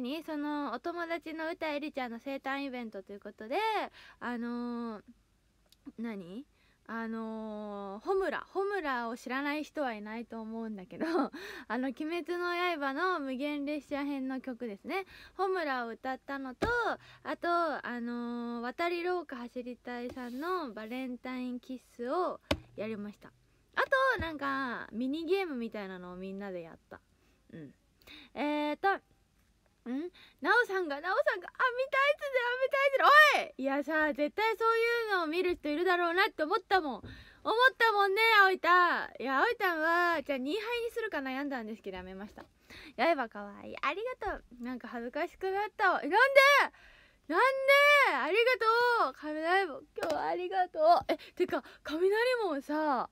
何そのお友達の歌えりちゃんの生誕イベントということであのー、何あのー、ホムラ、ホムラを知らない人はいないと思うんだけど あの、鬼滅の刃の無限列車編の曲ですね。ホムラを歌ったのと、あと、あのー、渡り廊下走りたいさんのバレンタインキッスをやりました。あと、なんか、ミニゲームみたいなのをみんなでやった。うん。えーと、んなおさんがなおさんが「あ見たいつであ見たいつだおい!」いやさ絶対そういうのを見る人いるだろうなって思ったもん思ったもんね葵太いや葵太はじゃあ2杯にするか悩んだんですけどやめましたやればかわいいありがとうなんか恥ずかしくなったわなんでなんでありがとう雷も今日はありがとうえてか雷もさ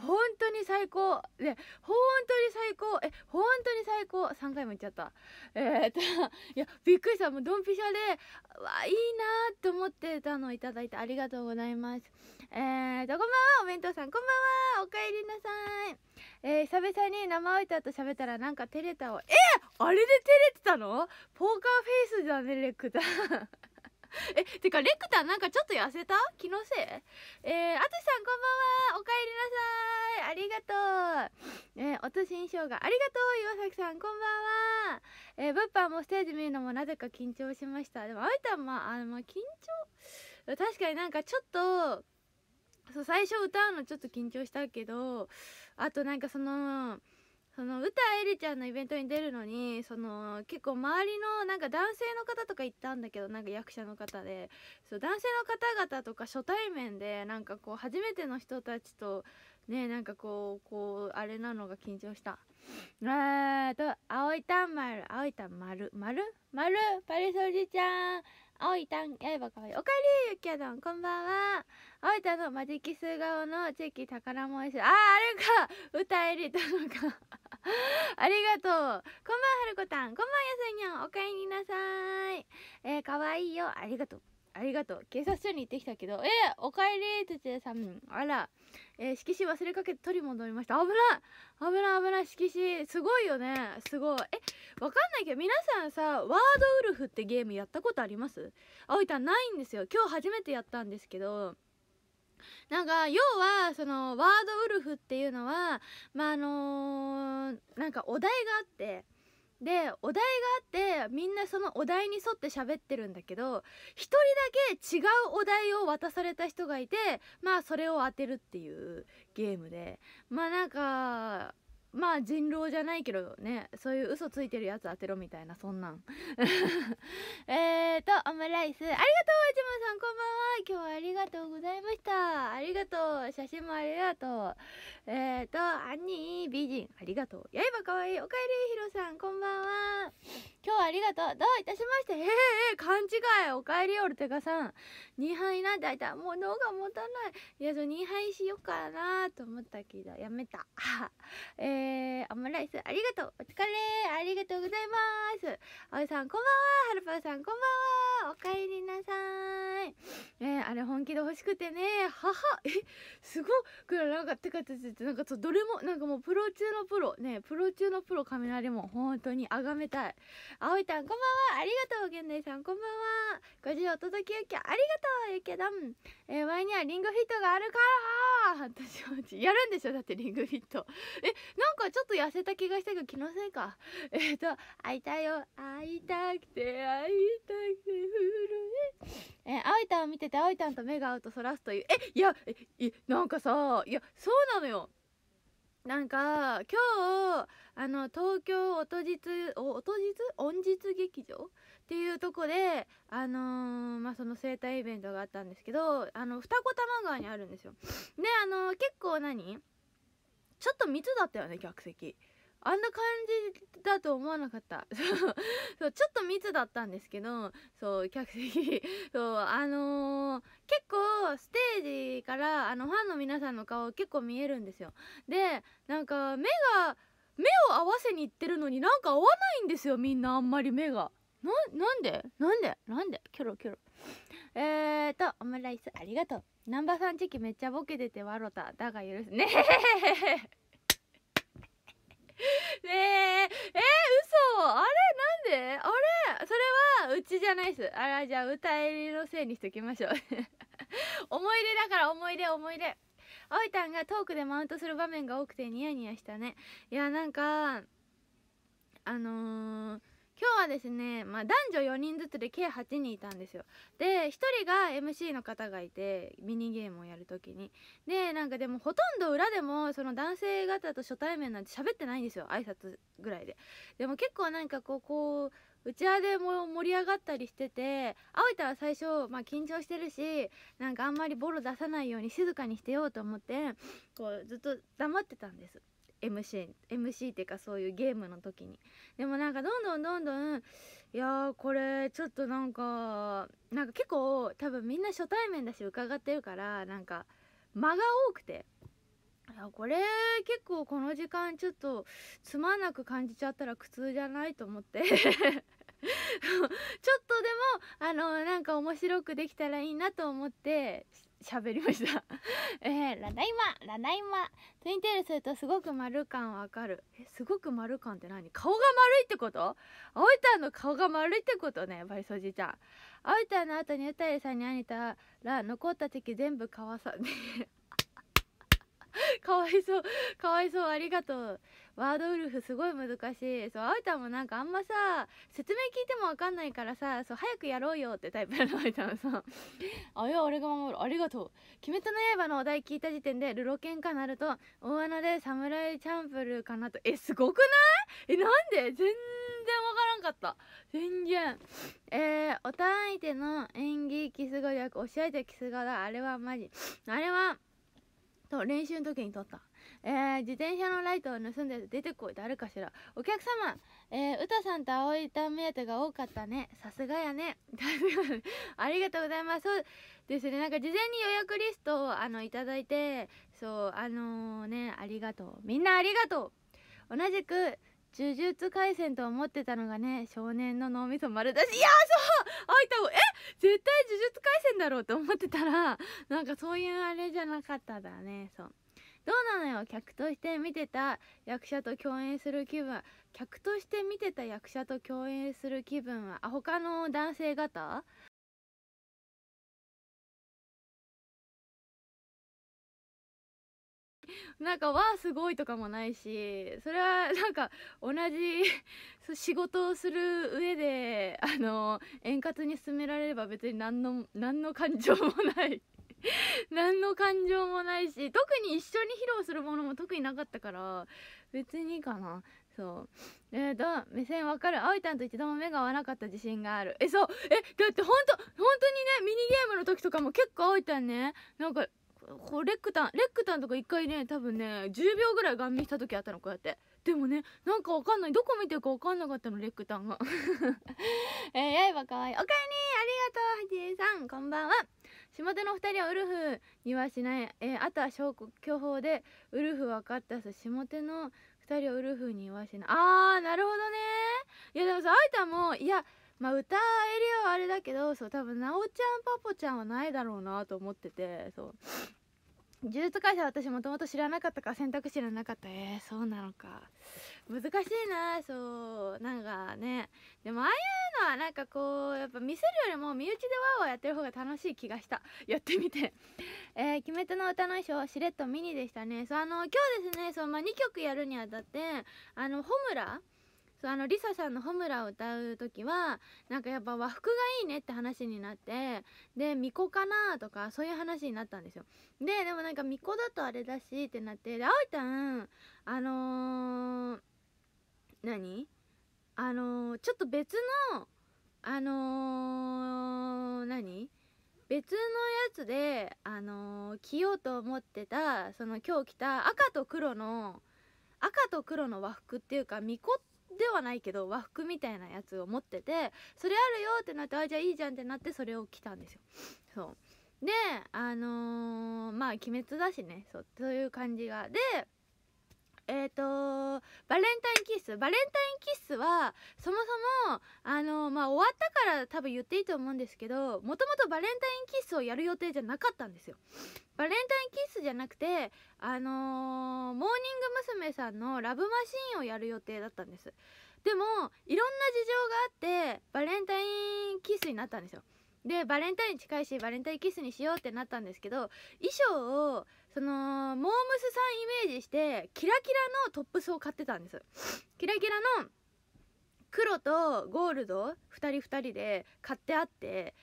本当に最高で本当に最高え本当に最高3回も言っちゃったえー、っといやびっくりしたもうドンピシャでわいいなって思ってたのをいただいてありがとうございますえー、っとこんばんはお弁当さんこんばんはおかえりなさいえー、久々に生歌と喋ったらなんか照れたをえあれで照れてたのポーカーフェイスじゃねレックだ えてかレクタなんかちょっと痩せた気のせいえー、としさんこんばんはおかえりなさいありがとうえー、おとしんしょうがありがとう岩崎さんこんばんはえー、パーもステージ見るのもなぜか緊張しましたでもあいたんまあの、まあ、緊張確かになんかちょっとそう最初歌うのちょっと緊張したけどあとなんかそのその歌えりちゃんのイベントに出るのにその結構周りのなんか男性の方とか行ったんだけどなんか役者の方でそう男性の方々とか初対面でなんかこう初めての人たちとねなんかこうこうあれなのが緊張したえっと青いたんまる青いたんまるまるまるパリソジちゃんいたん、ばかわいい。おかえり、ゆきやどん、こんばんは。おいたのマジキス顔のチェキ宝もし。あー、あれか歌えりたのか。ありがとう。こんばんは、るこたん。こんばんは、やすいにゃん。おかえりなさい。えー、かわいいよ。ありがとう。ありがとう。警察署に行ってきたけど。えー、おかえり、土ちえさん。あら。えー、色紙忘れかけて取り戻りました危ない危ない危ない色紙すごいよねすごいえわかんないけど皆さんさワードウルフってゲームやったことありますあおいたんないんですよ今日初めてやったんですけどなんか要はそのワードウルフっていうのはまああのー、なんかお題があってでお題があってみんなそのお題に沿って喋ってるんだけど1人だけ違うお題を渡された人がいてまあそれを当てるっていうゲームでまあなんかまあ人狼じゃないけどねそういう嘘ついてるやつ当てろみたいなそんなん えーとオムライスありがとうジムさんこんばんは今日はありがとうございましたありがとう写真もありがとうえーとアンニー美人ありがとう刃かわいいおかえりひろさんこんばんは今日はありがとうどういたしましてえー、えー、勘違いおかえりオルテガさん2杯なんてあいたもう脳が持たないいやそ2杯しよっかなと思ったけどやめたえー アマライスありがとうお疲れありがとうございますあおさんこんばんははるぱさんこんばんはおかえりなさいねあれ本気で欲しくてね母えすごくなんかてかててなんかどれもなんかもうプロ中のプロねプロ中のプロ雷も本当にあがめたいあおいたんこんばんはありがとう源内さんこんばんはごじお届けゆきありがとうゆけだんえー、前にはリングフィットがあるから私もやるんでしょだってリングフィットえなかちょっと痩せた気がしたけど気のせいか えっ、ー、と会いたいよ会いたくて会いたくて震ええー、葵たんを見てて葵たんと目が合うとそらすというえいやえなんかさいやそうなのよなんか今日あの東京音日音日音日劇場っていうとこであのー、まあその生態イベントがあったんですけどあの二子玉川にあるんですよ。であのー、結構何ちょっと密だったよね客席あんな感じだと思わなかった そうちょっと密だったんですけどそう客席 そうあのー、結構ステージからあのファンの皆さんの顔結構見えるんですよでなんか目が目を合わせに行ってるのになんか合わないんですよみんなあんまり目がななんでなんでなんでキョロキョロえーとオムライスありがとう南波さん時期めっちゃボケてて笑ただが許すねえねええ嘘あれなんであれそれはうちじゃないっすあらじゃあ歌えりのせいにしときましょう 思い出だから思い出思い出あいたんがトークでマウントする場面が多くてニヤニヤしたねいやなんかあのー、今日はですね、まあ、男女4人ずつで計8人いたんですよで1人が MC の方がいてミニゲームをやるときにでなんかでもほとんど裏でもその男性方と初対面なんて喋ってないんですよ挨拶ぐらいででも結構なんかこうこう打ち合わせも盛り上がったりしてて葵太は最初、まあ、緊張してるしなんかあんまりボロ出さないように静かにしてようと思ってこうずっと黙ってたんです MC, MC っていうかそういうゲームの時にでもなんかどんどんどんどんいやこれちょっとなんかなんか結構多分みんな初対面だし伺ってるからなんか間が多くてこれ結構この時間ちょっとつまんなく感じちゃったら苦痛じゃないと思って ちょっとでもあのなんか面白くできたらいいなと思って喋りました えー、ラダイマラダイマツインテールするとすごく丸感わかるえすごく丸感って何顔が丸いってこと青いたんの顔が丸いってことねバリソジちゃん青いたんの後に歌いさんに会えたら残った敵全部かわさね かわいそうかわいそうありがとうワードウルフすごい難しいそうあおいたんもなんかあんまさ説明聞いてもわかんないからさそう早くやろうよってタイプなのあいたんさ あいや俺が守るありがとう鬼滅の刃のお題聞いた時点でルロケンかなると大穴で侍チャンプルかなとえすごくないえなんで全然わからんかった全然えー、おたん相手の演技キス語略おしゃれたキス語だあれはマジあれはそう、練習の時に撮ったえー、自転車のライトを盗んで出てこい誰かしらお客様えー、歌さんと青いゃん目当てが多かったねさすがやね ありがとうございますそうですねなんか事前に予約リストをあのいただいてそうあのー、ねありがとうみんなありがとう同じく呪術廻戦と思ってたのがね少年の脳みそ丸出しいやそうあいたえ絶対呪術廻戦だろうと思ってたらなんかそういうあれじゃなかっただねそうどうなのよ客として見てた役者と共演する気分は客として見てた役者と共演する気分はあ他の男性方 なんか「わあすごい」とかもないしそれはなんか同じ 仕事をする上であの円滑に進められれば別に何の何の感情もない 何の感情もないし特に一緒に披露するものも特になかったから別にいいかなそうえーと、目線わかるあおいんと一度も目が合わなかった自信があるえそうえだってほんとほんとにねミニゲームの時とかも結構葵ちいたんねなんかこうレックタンレックタンとか一回ね多分ね10秒ぐらい顔見した時あったのこうやってでもねなんかわかんないどこ見てるかわかんなかったのレックタンが えいばかわいいおかえりありがとうはじえさんこんばんは下手の二人はウルフにはしない、えー、あとは証拠巨峰でウルフ分かったさ下手の二人はウルフにはしないあーなるほどねいやでもさあいたもいやまあ歌えるよあれだけどそう多分なおちゃんパポちゃんはないだろうなと思っててそう呪術廻戦私もともと知らなかったから選択肢がらなかったえー、そうなのか難しいなそうなんかねでもああいうのはなんかこうやっぱ見せるよりも身内でワーワーやってる方が楽しい気がしたやってみてえー「鬼滅の歌の衣装」しれっとミニでしたねそうあの今日ですねそう、まあ、2曲やるにあたってあのホムラそうあのリサさんの「ホムラ」を歌う時はなんかやっぱ和服がいいねって話になってで巫女かなとかそういう話になったんですよででもなんか巫女だとあれだしってなってで葵ゃんあのー、何あのー、ちょっと別のあのー、何別のやつで、あのー、着ようと思ってたその今日着た赤と黒の赤と黒の和服っていうか巫女っではないけど和服みたいなやつを持っててそれあるよってなってあじゃあいいじゃんってなってそれを着たんですよそうであのー、まあ鬼滅だしねそうそういう感じがでえっ、ー、とバレンタインキッスバレンタインキッスはそもそもあのまあ終わったから多分言っていいと思うんですけどもともとバレンタインキッスをやる予定じゃなかったんですよバレンタインキッスじゃなくてあのー、モーニング娘。さんの「ラブマシーン」をやる予定だったんですでもいろんな事情があってバレンタインキッスになったんですよでバレンタイン近いしバレンタインキッスにしようってなったんですけど衣装をそのモームスさんイメージしてキラキラのトップスを買ってたんですキラキラの黒とゴールド2人2人で買ってあって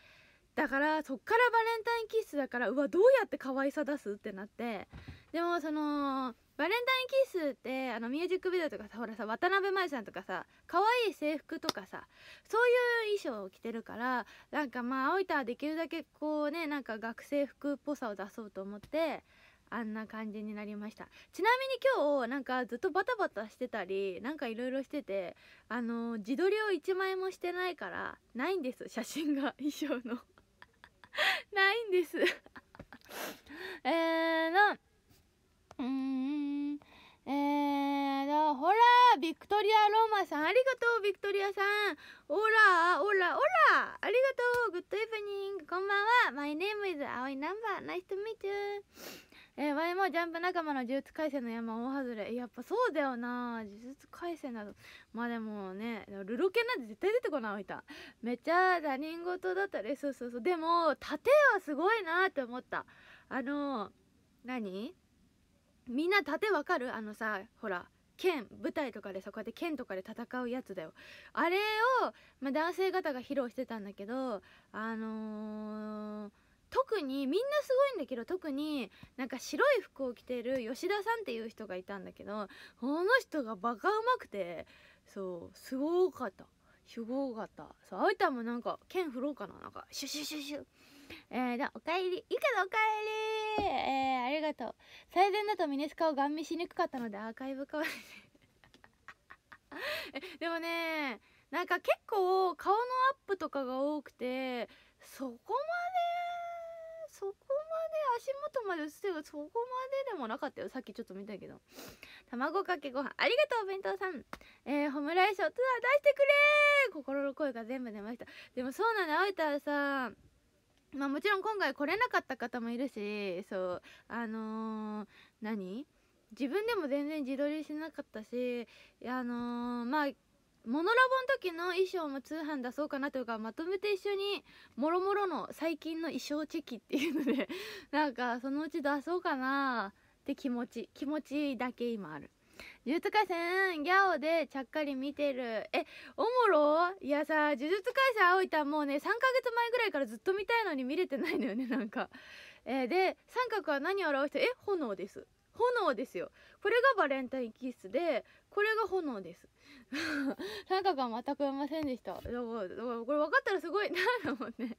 だからそっからバレンタインキッスだからうわどうやって可愛さ出すってなってでもそのバレンタインキッスってあのミュージックビデオとかさほらさ渡辺麻衣さんとかさ可愛い制服とかさそういう衣装を着てるからなんかまあ青いはできるだけこうねなんか学生服っぽさを出そうと思ってあんな感じになりましたちなみに今日なんかずっとバタバタしてたりなんかいろいろしててあのー、自撮りを1枚もしてないからないんです写真が衣装の ないんですえーなうんえーのほらビクトリア・ローマさんありがとうビクトリアさんオラオラオラありがとうグッドイブニングこんばんは My name is 葵ナンバー Nice to meet you えー、ワイもジャンプ仲間の呪術廻戦の山大外れやっぱそうだよな呪術廻戦だとまあでもねルロケンなんて絶対出てこないおいためっちゃ他人事だったねそうそうそうでも盾はすごいなって思ったあの何みんな盾わかるあのさほら剣舞台とかでさこうやって剣とかで戦うやつだよあれを、まあ、男性方が披露してたんだけどあのー特にみんなすごいんだけど特になんか白い服を着てる吉田さんっていう人がいたんだけどこの人がバカうまくてそうすごかったすごかったそうあいたもなんか剣振ろうかななんかシュシュシュシュえー、だおかえりいかなおかえりえー、ありがとう最善だとミネスカをガン見しにくかったのでアーカイブ化は でもねなんか結構顔のアップとかが多くてそこまでそこまで足元まで映ってるがそこまででもなかったよさっきちょっと見たけど卵かけご飯ありがとうお弁当さんえー、ホムライショットだ出してくれ心の声が全部出ましたでもそうなのあいたらさまあもちろん今回来れなかった方もいるしそうあのー、何自分でも全然自撮りしなかったしあのー、まあモノラボの時の衣装も通販出そうかなというかまとめて一緒にもろもろの最近の衣装チェキっていうのでなんかそのうち出そうかなって気持ち気持ちだけ今ある呪術廻戦ギャオでちゃっかり見てるえおもろいやさ呪術廻戦青いたもうね3ヶ月前ぐらいからずっと見たいのに見れてないのよねなんか、えー、で三角は何を表してえ炎です炎ですよこれがバレンタインキッスでこれが炎です なんかが全くありませんでしただからこれ分かったらすごいなと思って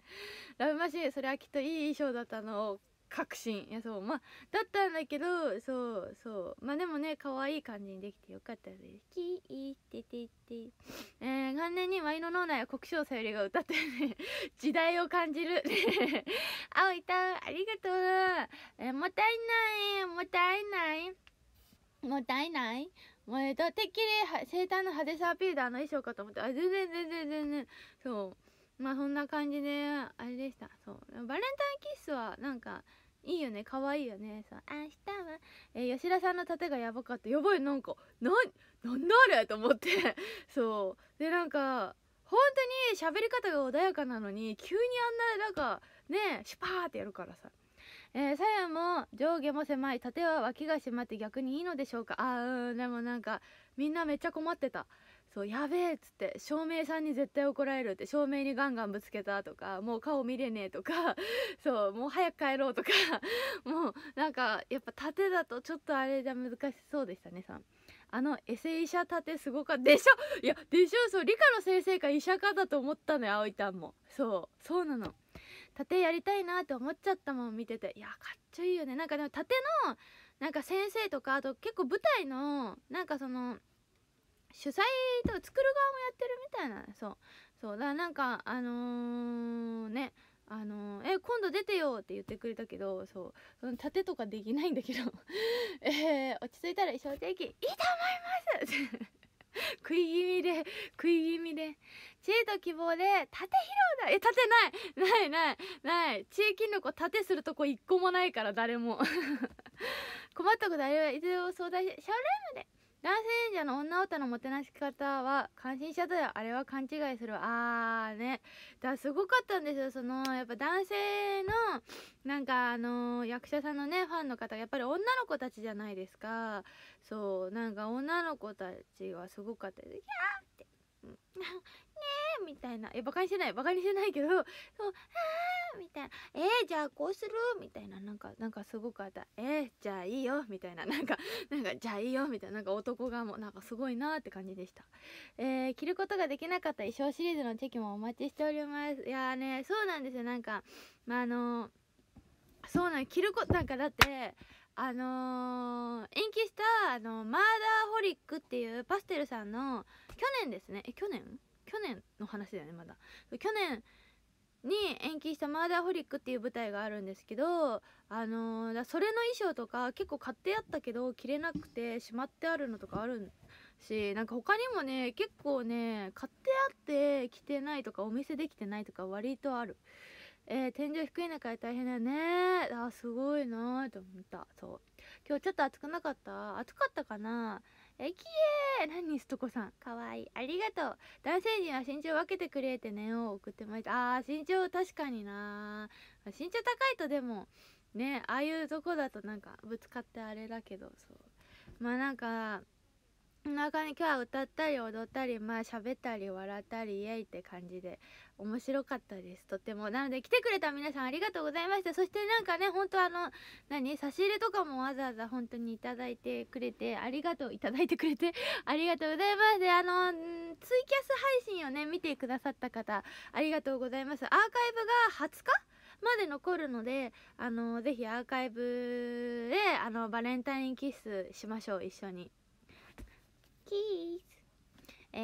ラブマシーそれはきっといい衣装だったのを確信いやそうまあだったんだけどそうそうまあでもね可愛い感じにできてよかったですキーてててえー、元年にワイの脳内は国生さゆりが歌ってね時代を感じる青いタウンありがとう、えー、もったいないもったいないもったいないもうえっとてっきり生誕の派手さアピールあの衣装かと思ってあ全然全然全然そうまあそんな感じであれでしたそうバレンタインキッスはなんかいいよね可愛いよねそう明日は、えー、吉田さんの盾がやばかったやばいなんかななんだあれと思ってそうでなんか本当に喋り方が穏やかなのに急にあんななんかねシュパーってやるからさえー、鞘も上下も狭い縦は脇が締まって逆にいいのでしょうかあーうんでもなんかみんなめっちゃ困ってたそうやべえっつって照明さんに絶対怒られるって照明にガンガンぶつけたとかもう顔見れねえとか そうもう早く帰ろうとか もうなんかやっぱ縦だとちょっとあれじゃ難しそうでしたねさんあのエセ医者盾すごかったでしょいやでしょそう理科の先生か医者かだと思ったのよ葵たんもそうそうなの盾やりたいなって思っちゃったもん見てていやかっちょいいよねなんかでも盾のなんか先生とかあと結構舞台のなんかその主催とか作る側もやってるみたいなそうそうだからなんかあのー、ねあのー、え今度出てよって言ってくれたけどそうその盾とかできないんだけど えー、落ち着いたら一生定期いいと思います 食い気味で食い気味で知恵と希望で縦披露だえ縦ないないないない知恵金の子縦するとこ一個もないから誰も 困ったことあればいずれも相談しショールームで男性演者の女歌のもてなし方は感心者だよあれは勘違いするあーねだすごかったんですよそのやっぱ男性のなんかあのー、役者さんのねファンの方やっぱり女の子たちじゃないですかそうなんか女の子たちはすごかったです「ー!」って「えみたいなえバカにしてないバカにしてないけどそうあみたいなえー、じゃあこうするみたいななんかなんかすごくあったえー、じゃあいいよみたいななんかなんかじゃあいいよみたいななんか男がもうなんかすごいなって感じでしたえー、着ることができなかった衣装シリーズのチェキもお待ちしておりますいやねそうなんですよなんかまああのそうなん着ることなんかだってあのー、延期した、あのマーダーホリックっていうパステルさんの去年ですねえ去年去年の話だよねまだ去年に延期した「マーダーホリック」っていう舞台があるんですけど、あのー、それの衣装とか結構買ってあったけど着れなくてしまってあるのとかあるしなんか他にもね結構ね買ってあって着てないとかお店できてないとか割とある。えー、天井低い中で大変だよねあすごいなーと思ったそう今日ちょっと暑くなかった暑かったかなえきえ何すとこさんかわいいありがとう男性には身長分けてくれって念を送ってまいたあー身長確かにな身長高いとでもねああいうとこだとなんかぶつかってあれだけどそうまあなんかこんな感じ今日は歌ったり踊ったりまあ喋ったり笑ったりイエイって感じで面白かったですとてもなので来てくれた皆さんありがとうございましたそしてなんかね本当あの何差し入れとかもわざわざ本当に頂いてくれてありがとういただいてくれて ありがとうございますであのツイキャス配信をね見てくださった方ありがとうございますアーカイブが20日まで残るのであのぜひアーカイブであのバレンタインキッスしましょう一緒に。キーえ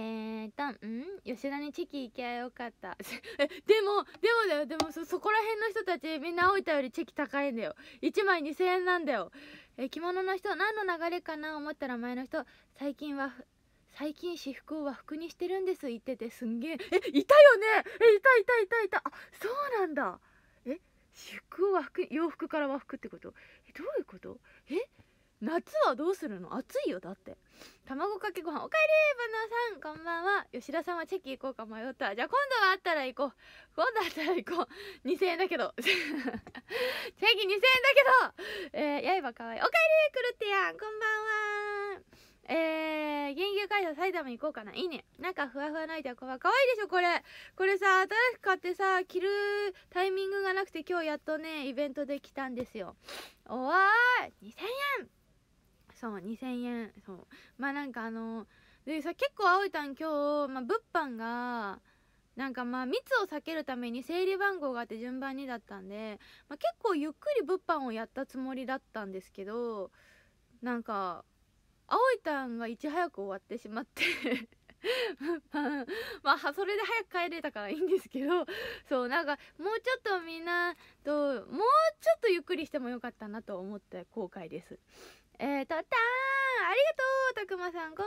ーとん吉田にチキ行きゃよかった えでもでもだよでもそそこら辺の人たちみんな大分よりチェキ高いんだよ1枚2000円なんだよえ着物の人何の流れかな思ったら前の人最近は最近私服を和服にしてるんです言っててすんげええいたよねえいたいたいたいたあそうなんだえ私服を和服洋服から和服ってことえどういうことえ夏はどうするの暑いよだって卵かけご飯おかえりバナーさんこんばんは吉田さんはチェキ行こうか迷ったじゃあ今度はあったら行こう今度あったら行こう2000円だけどチェキ2000円だけどえー、刃かわいいおかえりくるってやんこんばんはえー、原油会社埼玉行こうかないいねなんかふわふわナいタこわかわいいでしょこれこれさ新しく買ってさ着るタイミングがなくて今日やっとねイベントで来たんですよおーい2000円そう2000円そうまあなんかあのでさ結構葵たん今日、まあ、物販がなんかまあ密を避けるために整理番号があって順番にだったんで、まあ、結構ゆっくり物販をやったつもりだったんですけどなんか葵たんがいち早く終わってしまって まあそれで早く帰れたからいいんですけど そうなんかもうちょっとみんなともうちょっとゆっくりしてもよかったなと思って後悔ですえーとたーんありがとうたくまさんこんばん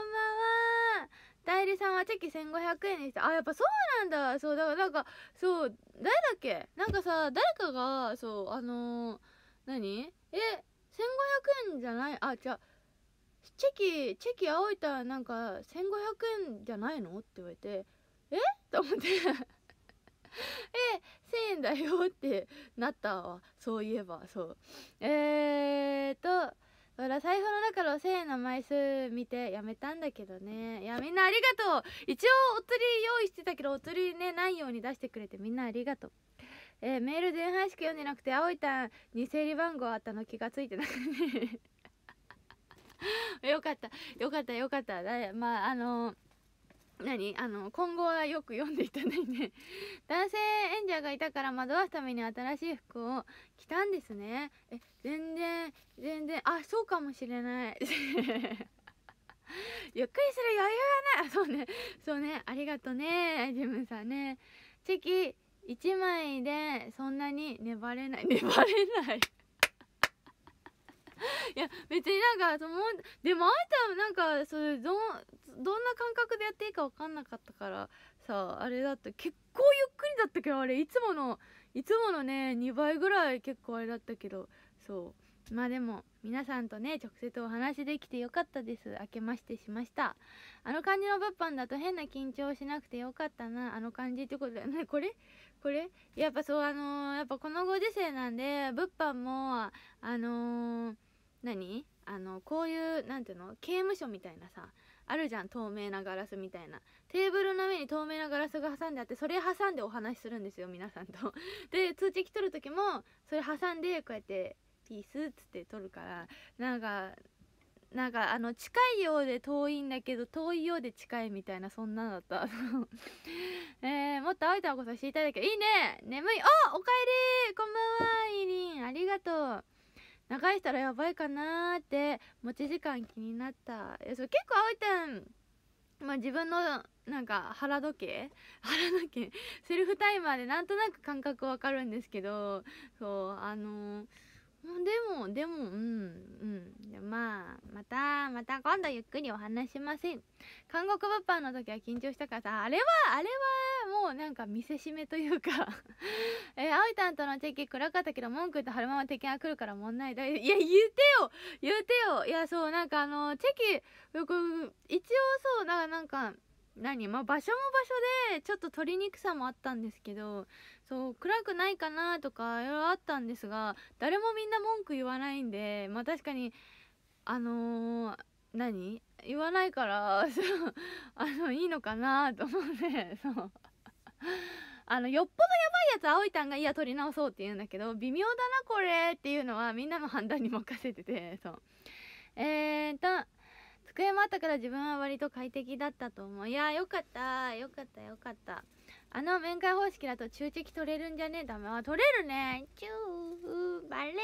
は代理さんはチェキ1500円でしたあやっぱそうなんだそうだからなんかそう誰だっけなんかさ誰かがそうあのー、何え1500円じゃないあじゃあチェキチェキ青いたなんか1500円じゃないの?」って言われて「えと思って え1000円だよってなったわそういえばそうえーとほら財布の中の1000円の枚数見てやめたんだけどねいやみんなありがとう一応お釣り用意してたけどお釣りねないように出してくれてみんなありがとうえー、メール前半しか読んでなくていたんに整理番号あったの気が付いてなくて よかったよかったよかっただまああの何あの今後はよく読んでいただいて 男性演者がいたから惑わすために新しい服を着たんですねえ全然全然あそうかもしれない ゆっくりする余裕がないそうねそうねありがとねジムさんねチェキ1枚でそんなに粘れない粘れない いや別になんかそのでもあんたなんかそれどどんな感覚でやっていいか分かんなかったからさあれだった結構ゆっくりだったけどあれいつものいつものね2倍ぐらい結構あれだったけどそうまあでも皆さんとね直接お話できてよかったです明けましてしましたあの感じの物販だと変な緊張しなくてよかったなあの感じってことだよねこれこれやっぱそうあのー、やっぱこのご時世なんで物販もあのー何あのこういう何ていうの刑務所みたいなさあるじゃん透明なガラスみたいなテーブルの上に透明なガラスが挟んであってそれ挟んでお話しするんですよ皆さんと で通知来とる時もそれ挟んでこうやってピースっつって撮るからなんかなんかあの近いようで遠いんだけど遠いようで近いみたいなそんなのだった えー、もっと会えたこそ知りたいだけどいいね眠いおおかえりこんばんはイリンありがとう長いしたらやばいかなって持ち時間気になったいやそれ結構葵ちゃん、まあ、自分のなんか腹時計 腹時計セルフタイマーでなんとなく感覚わかるんですけどそうあのーでもでもうんうんまあまたまた今度ゆっくりお話しません韓国物販の時は緊張したからさあれはあれはもうなんか見せしめというか えあおいたんとのチェキ暗かったけど文句言って春ママ敵が来るから問題だ いや言うてよ言うてよいやそうなんかあのチェキよく一応そうなんか何まあ場所も場所でちょっと取りにくさもあったんですけどそう暗くないかなとかいろいろあったんですが誰もみんな文句言わないんでまあ確かにあのー、何言わないから あのいいのかなと思ってそうあのよっぽどやばいやつ葵たんが「いや撮り直そう」って言うんだけど微妙だなこれっていうのはみんなの判断に任せててそうえーと机もあったから自分は割と快適だったと思ういやよかったよかったよかったあの面会方式だと中敵取れるんじゃねえダメは取れるねチューバレンタイン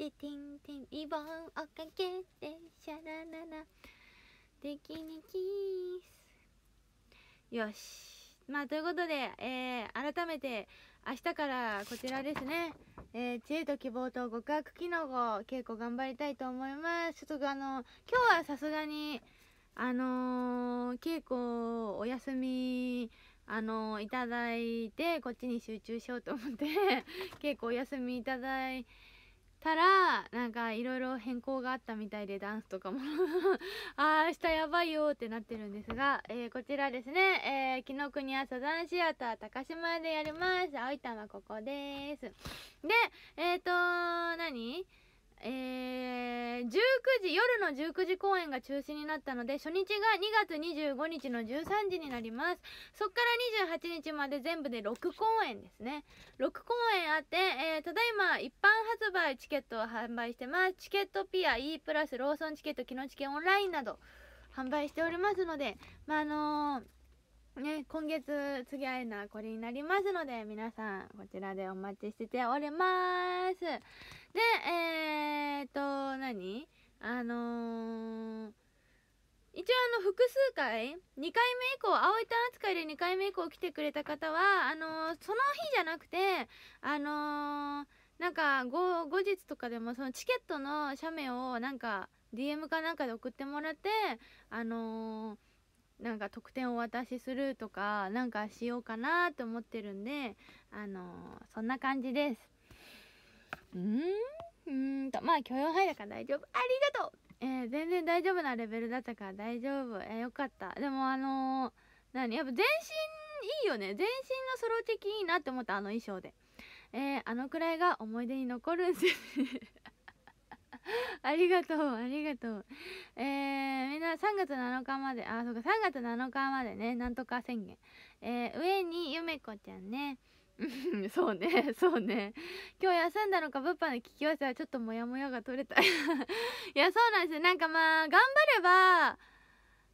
デーキーしててんてんリボンをかけてシャラララできにキースよしまあということで、えー、改めて明日からこちらですね、えー、知恵と希望と極悪機能を稽古頑張りたいと思いますちょっとあの今日はさすがにあのー、稽古お休みあのー、いただいてこっちに集中しようと思って 稽古お休みいただいたらなんかいろいろ変更があったみたいでダンスとかも ああ明日やばいよってなってるんですが、えー、こちらですね、えー、紀ノ国屋サザンシアター高島屋でやります青い玉ここですでえっ、ー、と何えー、19時、夜の19時公演が中止になったので、初日が2月25日の13時になります。そっから28日まで全部で6公演ですね。6公演あって、えー、ただいま一般発売チケットを販売してます。チケットピア、E プラス、ローソンチケット、キノチケオンラインなど販売しておりますので、まあ、あのー、ね、今月、次会えるのはこれになりますので、皆さん、こちらでお待ちしてております。で、えーと、何あのー、一応あの複数回、2回目以降、葵ちゃん扱いで2回目以降来てくれた方は、あのー、その日じゃなくて、あのー、なんか後、後日とかでもそのチケットの写メをなんか、DM かなんかで送ってもらって、あのなんか特典をお渡しするとかなんかしようかなと思ってるんであのー、そんな感じですうんうんとまあ許容範囲だから大丈夫ありがとうえー、全然大丈夫なレベルだったから大丈夫えー、よかったでもあのー、何やっぱ全身いいよね全身のソロ的いいなって思ったあの衣装でえー、あのくらいが思い出に残るんです ありがとう、ありがとう。えー、みんな3月7日まで、あ、そうか、3月7日までね、なんとか宣言。えー、上にゆめこちゃんね。そうね そうね今日休んだのか物販の聞き合わせはちょっとモヤモヤが取れた いやそうなんですよなんかまあ頑張れば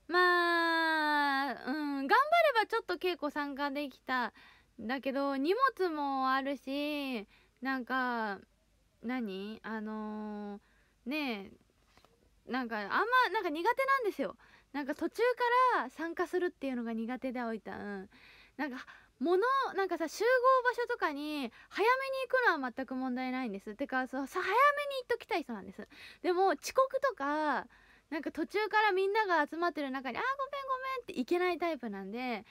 まあうん頑張ればちょっと稽古参加できたんだけど荷物もあるしなんか何あのー、ねえなんかあんまなんか苦手なんですよなんか途中から参加するっていうのが苦手でおいたうんなんか物なんかさ集合場所とかに早めに行くのは全く問題ないんですてかそうさ早めに行っときたい人なんですでも遅刻とかなんか途中からみんなが集まってる中に「あーごめんごめん」って行けないタイプなんで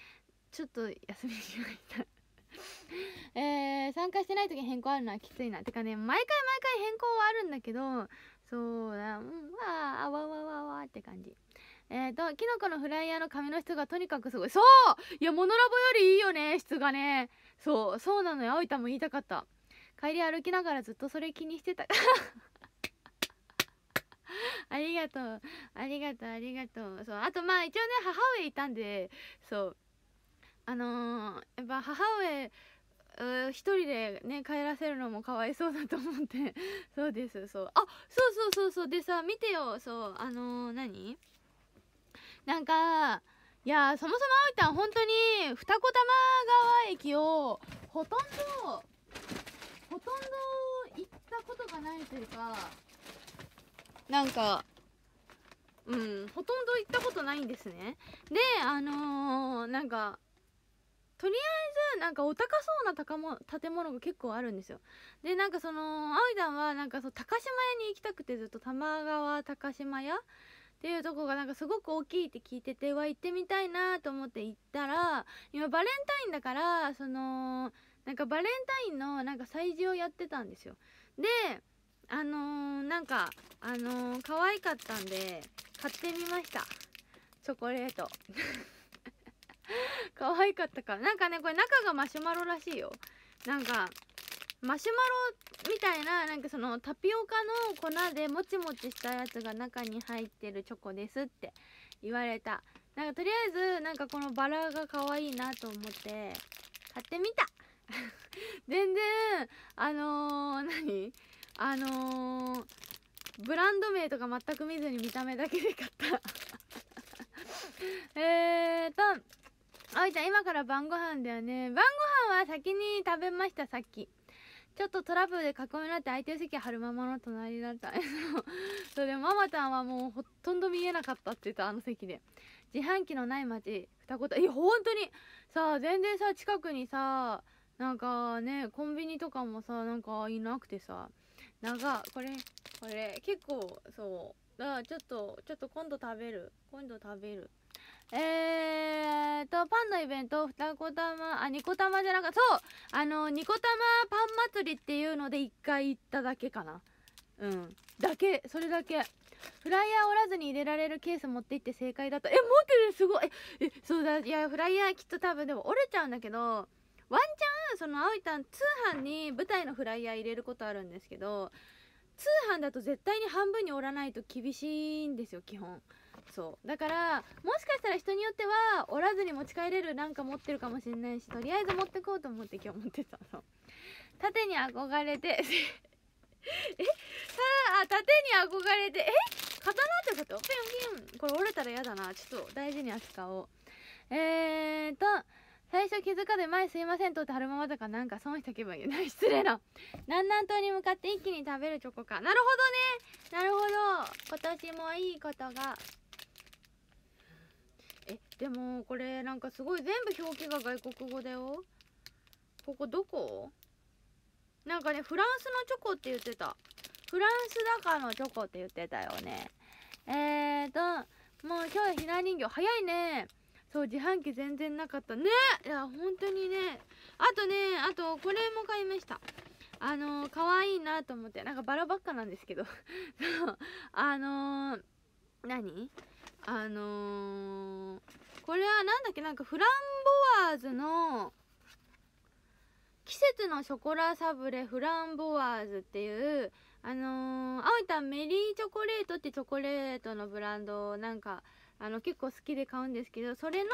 ちょっと休みしましたえー、参加してない時に変更あるのはきついなてかね毎回毎回変更はあるんだけどそうだうんわあわわわわって感じえっ、ー、と、キノコのフライヤーの髪の質がとにかくすごい。そういや、モノラボよりいいよね、質がね。そう、そうなのよ。青いも言いたかった。帰り歩きながらずっとそれ気にしてた。ありがとう。ありがとう、ありがとう。そう、あとまあ一応ね、母上いたんで、そう。あのー、やっぱ母上、一人でね帰らせるのもかわいそうだと思ってそうですそうあそうそうそうそうでさ見てよそうあのー、何なんかいやそもそもあいたん本当に二子玉川駅をほとんどほとんど行ったことがないというかなんかうんほとんど行ったことないんですねであのー、なんかとりあえずなんかお高そうな高も建物が結構あるんですよでなんかその葵団はなんかそう高島屋に行きたくてずっと玉川高島屋っていうとこがなんかすごく大きいって聞いてては行ってみたいなと思って行ったら今バレンタインだからそのなんかバレンタインのなんか催事をやってたんですよであのー、なんかあのー、可愛かったんで買ってみましたチョコレート 可愛かったからなんかねこれ中がマシュマロらしいよなんかマシュマロみたいななんかそのタピオカの粉でもちもちしたやつが中に入ってるチョコですって言われたなんかとりあえずなんかこのバラが可愛いなと思って買ってみた 全然あのー、何あのー、ブランド名とか全く見ずに見た目だけで買った えーとあいちゃん今から晩ご飯だよね晩ご飯は先に食べましたさっきちょっとトラブルで囲めになって相手席は春ママの隣だったそうでもママちゃんはもうほとんど見えなかったって言ったあの席で自販機のない街二言いや本当にさあ全然さ近くにさなんかねコンビニとかもさなんかいなくてさ長これこれ結構そうだからちょっとちょっと今度食べる今度食べるえーと、パンのイベント、二子玉、あ、二子玉じゃなくて、そうあの、二子玉パン祭りっていうので一回行っただけかな。うん。だけ、それだけ。フライヤー折らずに入れられるケース持って行って正解だと。え、持ってるすごいえ、そうだ、いや、フライヤーきっと多分でも折れちゃうんだけど、ワンチャン、その、あおいたん、通販に舞台のフライヤー入れることあるんですけど、通販だと絶対に半分に折らないと厳しいんですよ、基本。そうだからもしかしたら人によっては折らずに持ち帰れるなんか持ってるかもしれないしとりあえず持ってこうと思って今日持ってたの 縦に憧れてえさあ縦に憧れてえ刀ってことピンピンこれ折れたら嫌だなちょっと大事に扱おうえーと最初気づかず前すいませんとってるままとかなんか損した気分ない失礼な南南東に向かって一気に食べるチョコかなるほどねなるほど今年もいいことがでもこれなんかすごい全部表記が外国語だよここどこなんかねフランスのチョコって言ってたフランスだかのチョコって言ってたよねえーともう今日はひな人形早いねそう自販機全然なかったねいや本当にねあとねあとこれも買いましたあのー、可愛いなと思ってなんかバラばっかなんですけどそうあのー、何あのー、これは何だっけなんかフランボワーズの季節のショコラサブレフランボワーズっていうあのー、青いたンメリーチョコレートってチョコレートのブランドなんかあの結構好きで買うんですけどそれの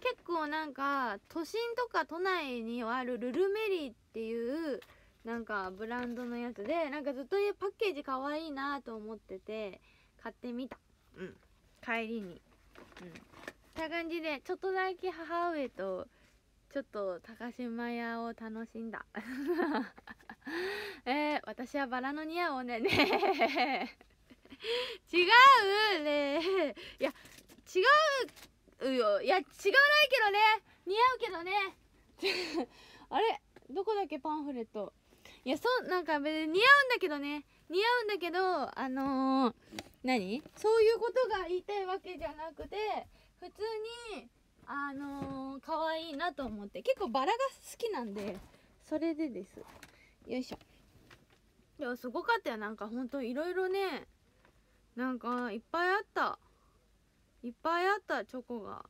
結構なんか都心とか都内にあるルルメリーっていうなんかブランドのやつでなんかずっとパッケージ可愛いなと思ってて買ってみたうん帰りにうんった感じでちょっとだけ母上とちょっと高島屋を楽しんだ えー、私はバラの似合うおねね 違うねいや違うよいや違わないけどね似合うけどね あれどこだっけパンフレットいやそうなんか別に似合うんだけどね似合うんだけどあのー、何そういうことが言いたいわけじゃなくて普通にあのー、可愛いなと思って結構バラが好きなんでそれでですよいしょいやすごかったよなんかほんといろいろねなんかいっぱいあったいっぱいあったチョコが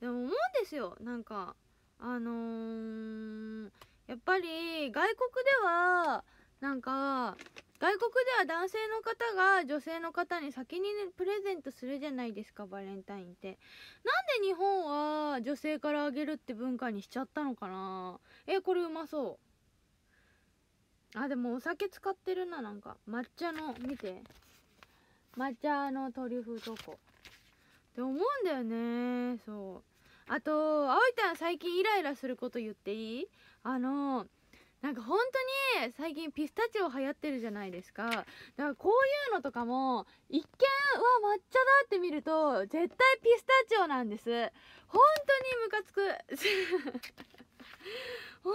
でも思うんですよなんかあのー、やっぱり外国ではなんか外国では男性の方が女性の方に先に、ね、プレゼントするじゃないですかバレンタインってなんで日本は女性からあげるって文化にしちゃったのかなえこれうまそうあでもお酒使ってるななんか抹茶の見て抹茶のトリュフとこって思うんだよねそうあと葵ちゃん最近イライラすること言っていいあのーなんか本当に最近ピスタチオ流行ってるじゃないですかだからこういうのとかも一見わ抹茶だって見ると絶対ピスタチオなんです本当にムカつく 本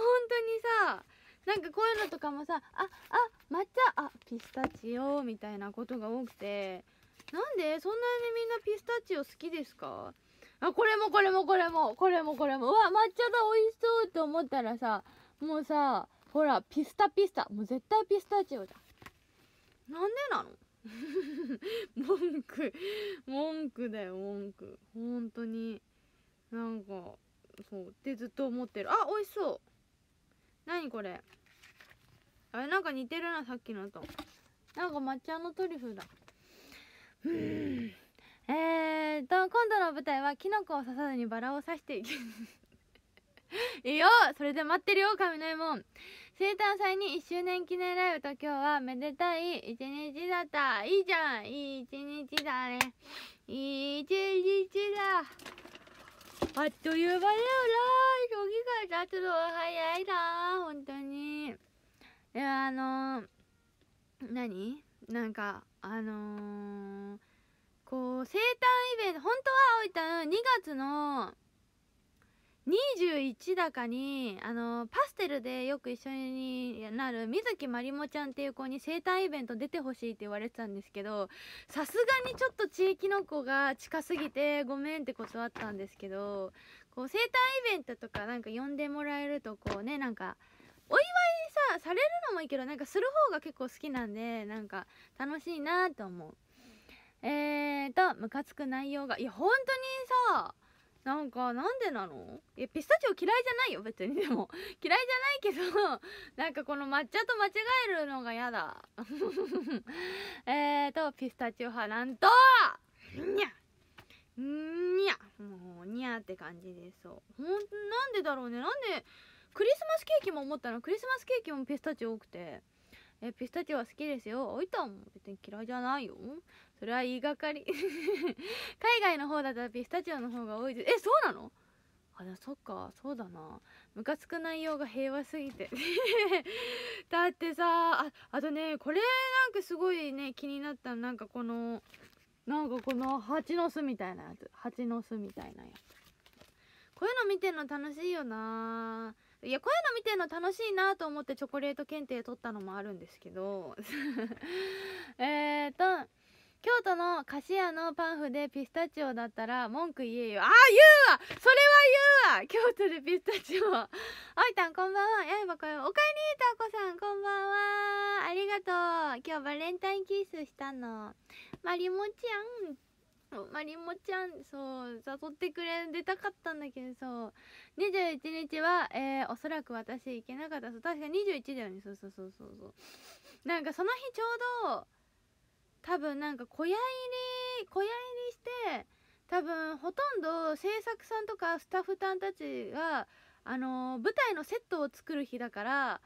当にさなんかこういうのとかもさああ抹茶あピスタチオみたいなことが多くてなんでそんなにみんなピスタチオ好きですかあこれもこれもこれもこれもこれもうわ抹茶が美味しそうって思ったらさもうさほらピスタピスタもう絶対ピスタチオじゃんなんでなの 文句文句だよ文句本当になんかそうってずっと思ってるあ美味しそう何これあれなんか似てるなさっきのとなんか抹茶のトリュフだうんえーと今度の舞台はキノコを刺さずにバラを刺していき いいよそれで待ってるよの雷門生誕祭に1周年記念ライブと今日はめでたい一日だったいいじゃんいい一日だねいい一日だあっという間だよな時が経つのは早いな本当にいやあのー、何なんかあのー、こう生誕イベント本当はおいた2月の21だかにあのパステルでよく一緒になる水木まりもちゃんっていう子に生誕イベント出てほしいって言われてたんですけどさすがにちょっと地域の子が近すぎてごめんって断ったんですけどこう生誕イベントとかなんか呼んでもらえるとこうねなんかお祝いさされるのもいいけどなんかする方が結構好きなんでなんか楽しいなと思うえーとムカつく内容がいや本当にさなんかなんでなのえピスタチオ嫌いじゃないよ別にでも 嫌いじゃないけど なんかこの抹茶と間違えるのが嫌だ えーとピスタチオ派なんとにゃにゃもうにゃって感じですそうほんなんでだろうねなんでクリスマスケーキも思ったのクリスマスケーキもピスタチオ多くてえピスタチオは好きですよおいたん別に嫌いじゃないよそれは言いがかり 海外の方だとピスタチオの方が多いですえそうなのあそっかそうだなムカつく内容が平和すぎて だってさああとねこれなんかすごいね気になったなんかこのなんかこの蜂の巣みたいなやつ蜂の巣みたいなやつこういうの見てんの楽しいよないやこういうの見てんの楽しいなと思ってチョコレート検定取ったのもあるんですけど えっと京都の菓子屋のパンフでピスタチオだったら文句言えよああ言うわそれは言うわ京都でピスタチオあ いたんこんばんはやいばこよおかえりたこさんこんばんはありがとう今日バレンタインキスしたのまりもちゃんまりもちゃんそう誘ってくれ出たかったんだけどそう21日は、えー、おそらく私行けなかったそう確か21だよねそうそうそうそうそうなんかその日ちょうど多分なんか小屋入り小屋入りして多分ほとんど制作さんとかスタッフさんたちがあのー、舞台のセットを作る日だから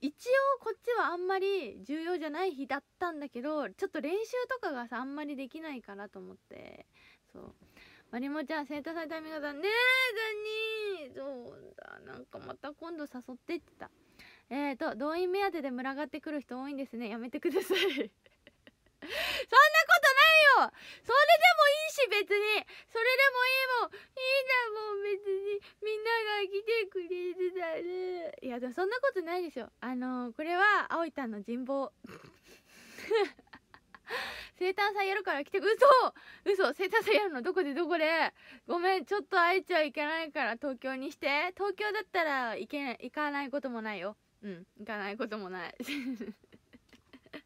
一応こっちはあんまり重要じゃない日だったんだけどちょっと練習とかがさあんまりできないかなと思ってそうまりもちゃん生徒さタイミングんねえザニーそうだなんかまた今度誘ってってたえーと動員目当てで群がってくる人多いんですねやめてくださいそんなことないよそれでもいいし別にそれでもいいもんいいんだもん別にみんなが来てくれてたらいやでもそんなことないでしょあのー、これは葵たんの人望生誕祭やるから来て嘘嘘生誕祭やるのどこでどこでごめんちょっと会えちゃいけないから東京にして東京だったら行け行かないこともないようん行かないこともない は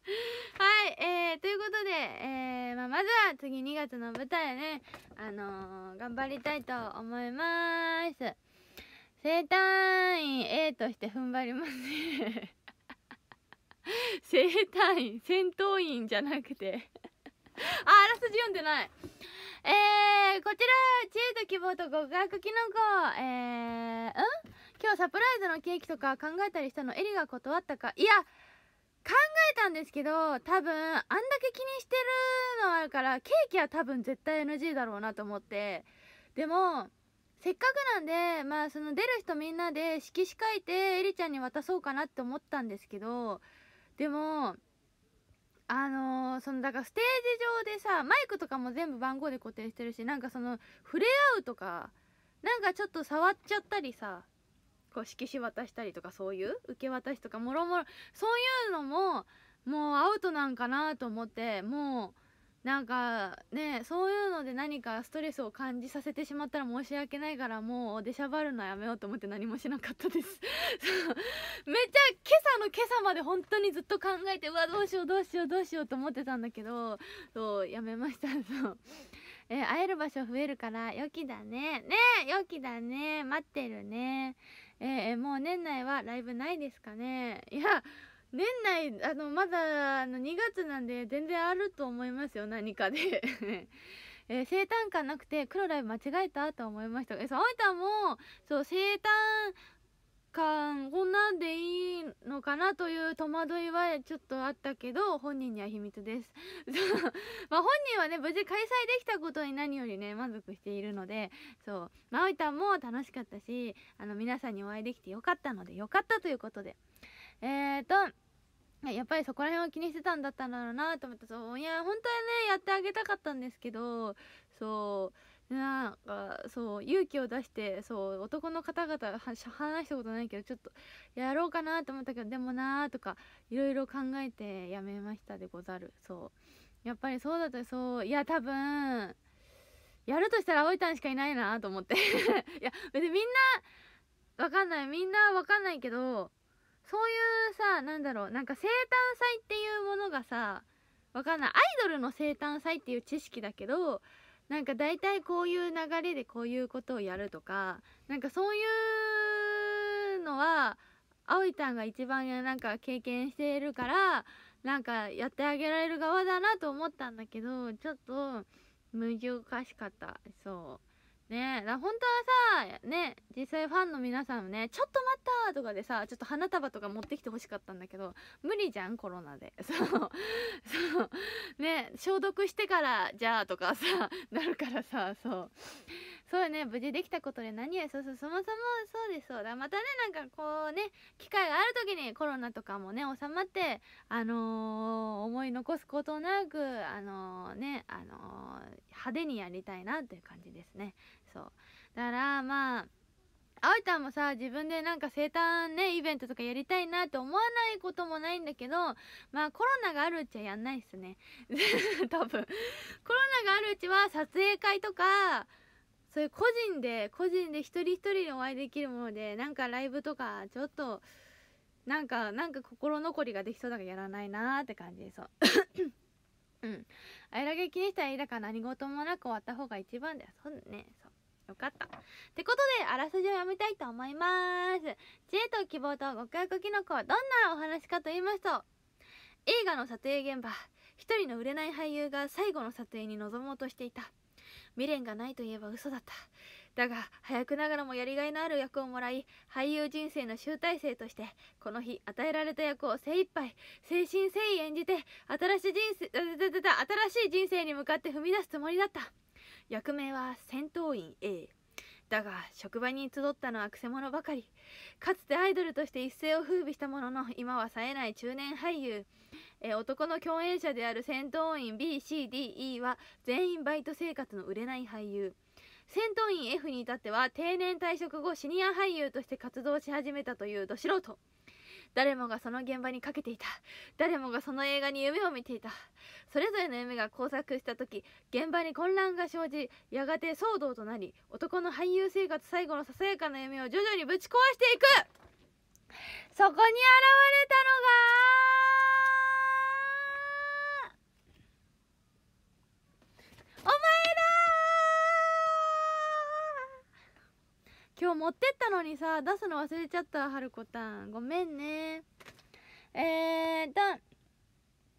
い、えー、ということで、えーまあ、まずは次2月の舞台ね、あのー、頑張りたいと思います生単位 A として踏ん張りますね生単位戦闘員じゃなくて ああらすじ読んでないえー、こちら知恵と希望と極悪キノコえー、うん今日サプライズのケーキとか考えたりしたのエリが断ったかいや考えたんですけど多分あんだけ気にしてるのあるからケーキは多分絶対 NG だろうなと思ってでもせっかくなんでまあその出る人みんなで色紙書いてエリちゃんに渡そうかなって思ったんですけどでもあのー、そのだからステージ上でさマイクとかも全部番号で固定してるしなんかその触れ合うとかなんかちょっと触っちゃったりさこう色紙渡したりとかそういう受け渡しとかもろもろそういうのももうアウトなんかなと思ってもうなんかねそういうので何かストレスを感じさせてしまったら申し訳ないからもう出しゃばるのやめようと思って何もしなかったですめっちゃ今朝の今朝まで本当にずっと考えてうわどうしようどうしようどうしようと思ってたんだけどそうやめましたそうえー、会える場所増えるから良きだねね良きだね待ってるねえー、もう年内はライブないですかねいや年内あのまだあの2月なんで全然あると思いますよ何かで えー、生誕感なくて黒ライブ間違えたと思いましたえそうあいたもそう生誕間こんなんでいいのかなという戸惑いはちょっとあったけど本人には秘密です まあ本人はね無事開催できたことに何よりね満足しているのでそうまおいたんも楽しかったしあの皆さんにお会いできてよかったのでよかったということでえーとやっぱりそこら辺を気にしてたんだったんだろうなと思ってそういや本当はねやってあげたかったんですけどそうなんかそう勇気を出してそう男の方々話したことないけどちょっとやろうかなと思ったけどでもなーとかいろいろ考えてやめましたでござるそうやっぱりそうだとそういや多分やるとしたら葵たんしかいないなと思って いや別にみんなわかんないみんなわかんないけどそういうさなんだろうなんか生誕祭っていうものがさわかんないアイドルの生誕祭っていう知識だけどなんか大体こういう流れでこういうことをやるとかなんかそういうのは葵ちゃんが一番なんか経験しているからなんかやってあげられる側だなと思ったんだけどちょっと難しかったそう。ねえ、本当はさ、ね、実際ファンの皆さんもね、ちょっと待ったとかでさ、ちょっと花束とか持ってきてほしかったんだけど、無理じゃん、コロナで。そう。そう。ね、消毒してから、じゃあとかさ、なるからさ、そう。そうよね、無事できたことで何より、そうそう、そもそもそうです、そうだ。またね、なんかこうね、機会がある時にコロナとかもね、収まって、あのー、思い残すことなく、あのー、ね、あのー、派手にやりたいなっていう感じですね。そうだからまああおいたんもさ自分でなんか生誕ねイベントとかやりたいなって思わないこともないんだけどまあコロナがあるうちはやんないっすね 多分コロナがあるうちは撮影会とかそういう個人で個人で一人一人にお会いできるものでなんかライブとかちょっとなんかなんか心残りができそうだからやらないなーって感じでそううんあれらけ気にしたらいいだから何事もなく終わった方が一番だよそうねよかったってことであらすじを読みたいと思います知恵と希望と極悪キノコはどんなお話かと言いますと映画の撮影現場一人の売れない俳優が最後の撮影に臨もうとしていた未練がないといえば嘘だっただが早くながらもやりがいのある役をもらい俳優人生の集大成としてこの日与えられた役を精一杯精神誠意演じて新しい人生新しい人生に向かって踏み出すつもりだった役名は戦闘員 A だが職場に集ったのはくせ者ばかりかつてアイドルとして一世を風靡したものの今は冴えない中年俳優え男の共演者である戦闘員 BCDE は全員バイト生活の売れない俳優戦闘員 F に至っては定年退職後シニア俳優として活動し始めたというど素人誰もがその現場にかけていた誰もがその映画に夢を見ていたそれぞれの夢が交錯した時現場に混乱が生じやがて騒動となり男の俳優生活最後のささやかな夢を徐々にぶち壊していくそこに現れたのがお前今日持ってったのにさ出すの忘れちゃったはるこたんごめんねえーだ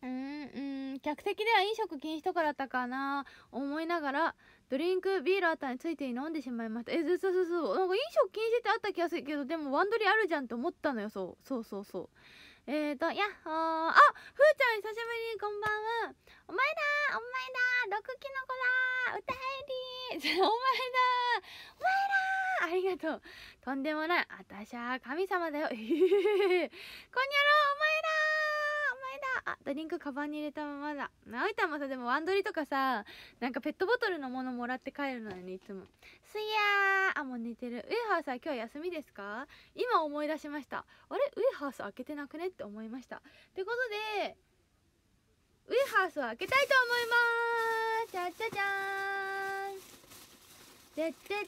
うんうん客席では飲食禁止とかだったかな思いながらドリンクビールあたりについて飲んでしまいましたえそうそうそうなんか飲食禁止ってあった気がするけどでもワンドリあるじゃんって思ったのよそうそうそうそうえーと、やっほーあふーちゃん久しぶりこんばんはお前だお前だ毒キノコだ歌えり お前だお前だありがとうとんでもないあたしゃ神様だよ こんにゃろお前だだあドリンクカバンに入れたままだあいたもさでもワンドリとかさなんかペットボトルのものもらって帰るのよねいつもすいやーあもう寝てるウエハースは今日休みですか今思い出しましたあれウエハース開けてなくねって思いましたってことでウエハースを開けたいと思いますじゃじゃじゃーんじゃじゃじゃん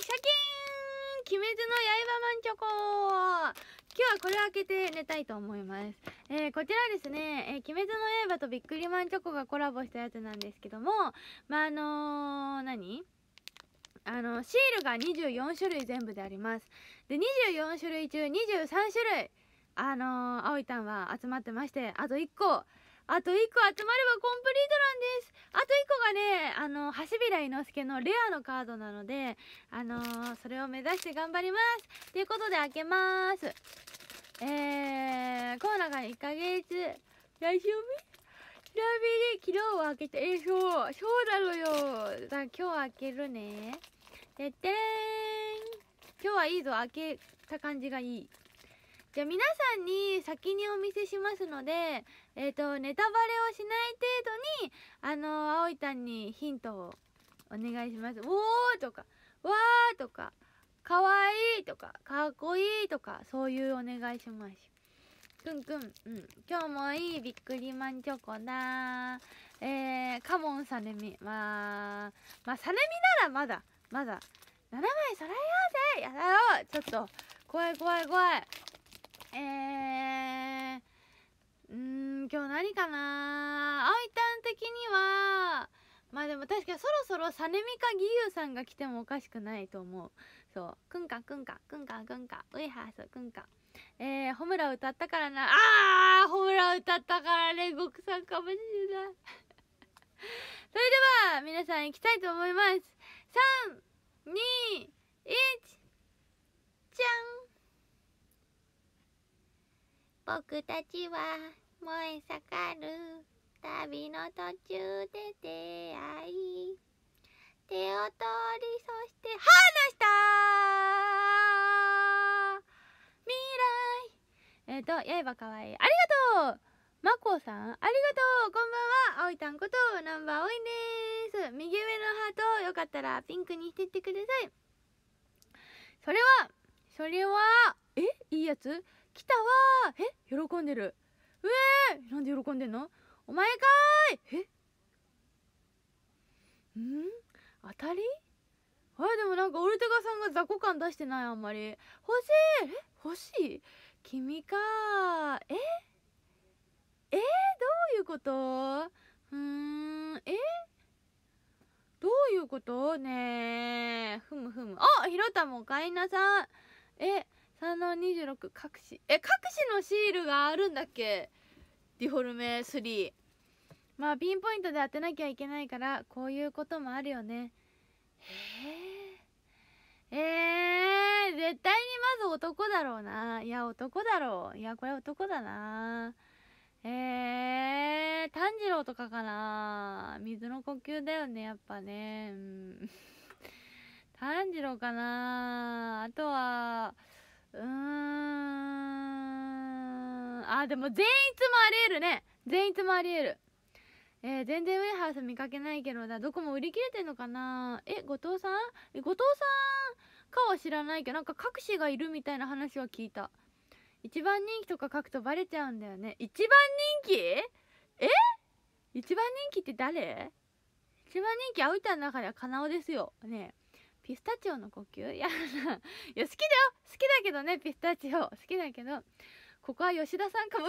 シャキーン鬼滅の刃マンチョコ今日はこれ開けて寝たいと思います、えー、こちらですね「えー、鬼滅の刃」と「びっくりマンチョコ」がコラボしたやつなんですけどもまああのー、何あのシールが24種類全部でありますで24種類中23種類あのー、いたんは集まってましてあと1個あと1個集まればコンプリートなんですあと1個がね、あの、橋平伊之助のレアのカードなので、あのー、それを目指して頑張りますということで開けます。えー、コーナーが1ヶ月、来週日ラビで昨日は開けて、えー、そう、そうなのよ。だ今日開けるね。ててーん。今日はいいぞ、開けた感じがいい。じゃあ皆さんに先にお見せしますので、えーと、ネタバレをしない程度にあの葵いたんにヒントをお願いします。おーとかわーとかかわいいとかかっこいいとかそういうお願いします。くんくん、うん、今日もいいびっくりマンチョコだえー、カモンサネミまあまあサネミならまだまだ7枚揃えようぜやだよちょっと怖い怖い怖いえー、うん今日何かなあいたん的にはまあでも確かにそろそろサネミカ義勇さんが来てもおかしくないと思うそうくんかくんかくんかくんかウイハースくんかえー、ホムラ歌ったからなあーホムラ歌ったから煉獄さんかもしれないそれでは皆さん行きたいと思います321じゃん僕たちは燃え盛る旅の途中で出会い手を取りそして離した未来えっ、ー、と刃かわいいありがとうまこさんありがとうこんばんはあおいたんことナンバーおいです右上のハートよかったらピンクにしてってくださいそれはそれはえいいやつ来たわえ喜んでるうえー、なんで喜んでんのお前かーいえん当たりあれでもなんかオルテガさんが雑魚感出してないあんまり欲しいえ欲しい君かええー、どういうことうんえどういうことねえふむふむあひろたもおかりなさいえっ3の26隠しえ隠しのシールがあるんだっけディフォルメ3まあピンポイントで当てなきゃいけないからこういうこともあるよねへええー、絶対にまず男だろうないや男だろういやこれ男だなえー、炭治郎とかかな水の呼吸だよねやっぱねうん炭治郎かなあとはうんあでも善逸もありえるね善逸もありえるえー、全然ウェハース見かけないけどなどこも売り切れてんのかなえ後藤さんえ後藤さんかは知らないけどなんか各紙がいるみたいな話は聞いた一番人気とか書くとバレちゃうんだよね一番人気え一番人気って誰一番人気青いたの中ではかなおですよねピスタチオの呼吸 いやいや好きだよ好きだけどねピスタチオ好きだけどここは吉田さんかも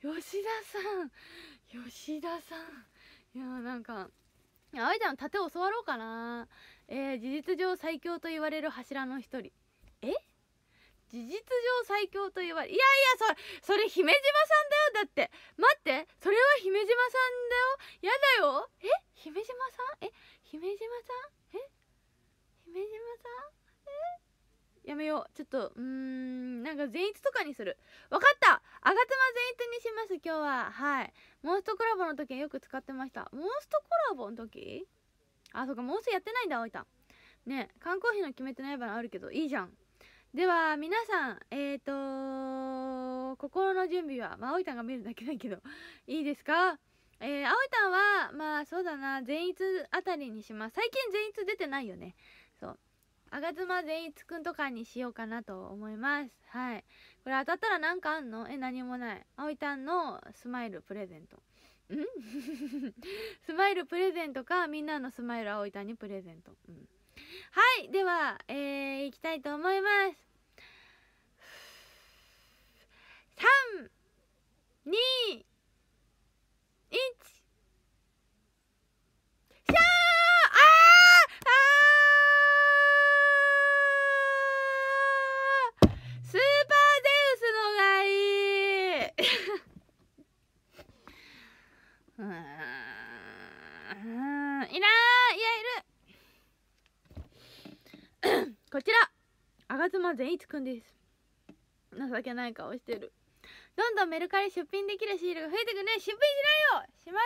嘘吉田さん吉田さんいやなんか葵ちゃん盾教わろうかなえー、事実上最強と言われる柱の一人え事実上最強と言われいやいやそれそれ姫島さんだよだって待ってそれは姫島さんだよやだよえ姫島さんえ姫島さん目島さんやめようちょっとうんなんか善逸とかにする分かったあがつま善逸にします今日ははいモンストコラボの時よく使ってましたモンストコラボの時あそうかモンストやってないんだおいたね缶コーヒーの決めてない場合あるけどいいじゃんでは皆さんえっ、ー、と心の準備はまあ葵たんが見るだけだけど いいですかえー、葵たんはまあそうだな善逸あたりにします最近善逸出てないよねあが妻善逸くんとかにしようかなと思います。はい。これ当たったら何かあんのえ、何もない。あおいたんのスマイルプレゼント。ん スマイルプレゼントか、みんなのスマイルあおいたんにプレゼント。うん、はい。では、えー、いきたいと思います。3、2、1。うんいらーいやいるこちら吾妻善一くんです情けない顔してるどんどんメルカリ出品できるシールが増えてくね出品しないよしま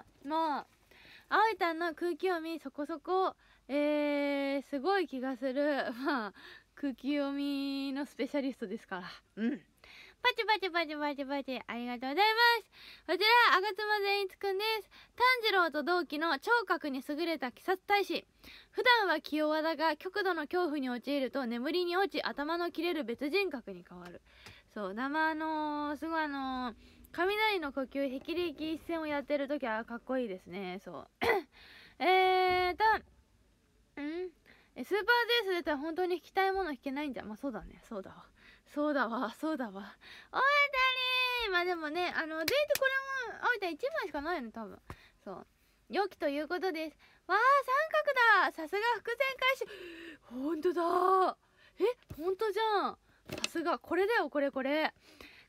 せんとももう葵たんの空気読みそこそこえー、すごい気がするまあ空気読みのスペシャリストですからうんパチパチパチパチパチ、ありがとうございます。こちら、あがつま善逸くんです。炭治郎と同期の聴覚に優れた鬼殺大使。普段は気弱だが、極度の恐怖に陥ると眠りに落ち、頭の切れる別人格に変わる。そう、生あのー、すごいあのー、雷の呼吸、霹靂一閃をやってる時はかっこいいですね、そう。えーと、んスーパーゼウスでたら本当に弾きたいもの弾けないんじゃ。まあそうだね、そうだわ。そうだわそうだわ大谷まあでもねあの全トこれも大た1枚しかないよね多分そう良きということですわあ三角ださすが伏線回収ほんとだえほんとじゃんさすがこれだよこれこれ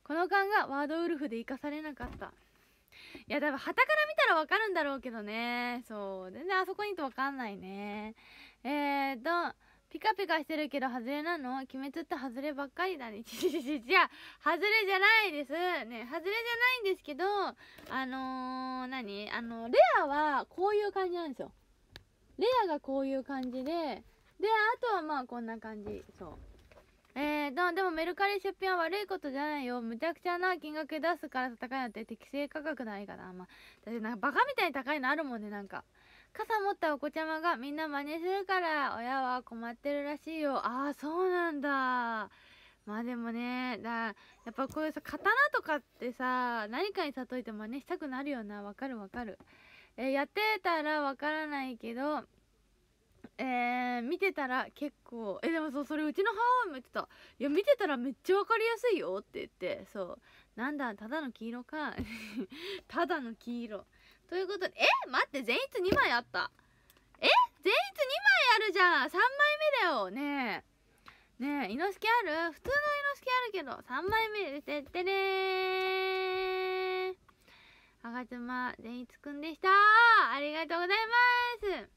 この勘がワードウルフで生かされなかったいや多分旗から見たらわかるんだろうけどねそう全然あそこにいとわかんないねえーとピカピカしてるけど外れなの鬼滅って外ればっかりだね。ちちちちちや、外れじゃないです。ね、外れじゃないんですけど、あのー、何あの、レアはこういう感じなんですよ。レアがこういう感じで、で、あとはまあこんな感じ。そう。えーと、でもメルカリ出品は悪いことじゃないよ。むちゃくちゃな金額出すから高いのって適正価格ないかな。まあ、だってなんかバカみたいに高いのあるもんね、なんか。傘持ったお子ちゃまがみんな真似するから親は困ってるらしいよああそうなんだまあでもねだやっぱこういうさ刀とかってさ何かに例えて真似したくなるよなわかるわかる、えー、やってたらわからないけどえー、見てたら結構えでもそうそれうちの母親も言ってた「いや見てたらめっちゃ分かりやすいよ」って言ってそうなんだただの黄色か ただの黄色ということで、え待って、全逸2枚あった。え全逸2枚あるじゃん !3 枚目だよねえ。ねえ、猪助ある普通の猪助あるけど、3枚目でてってねあがつま、善逸くんでしたありがとうございま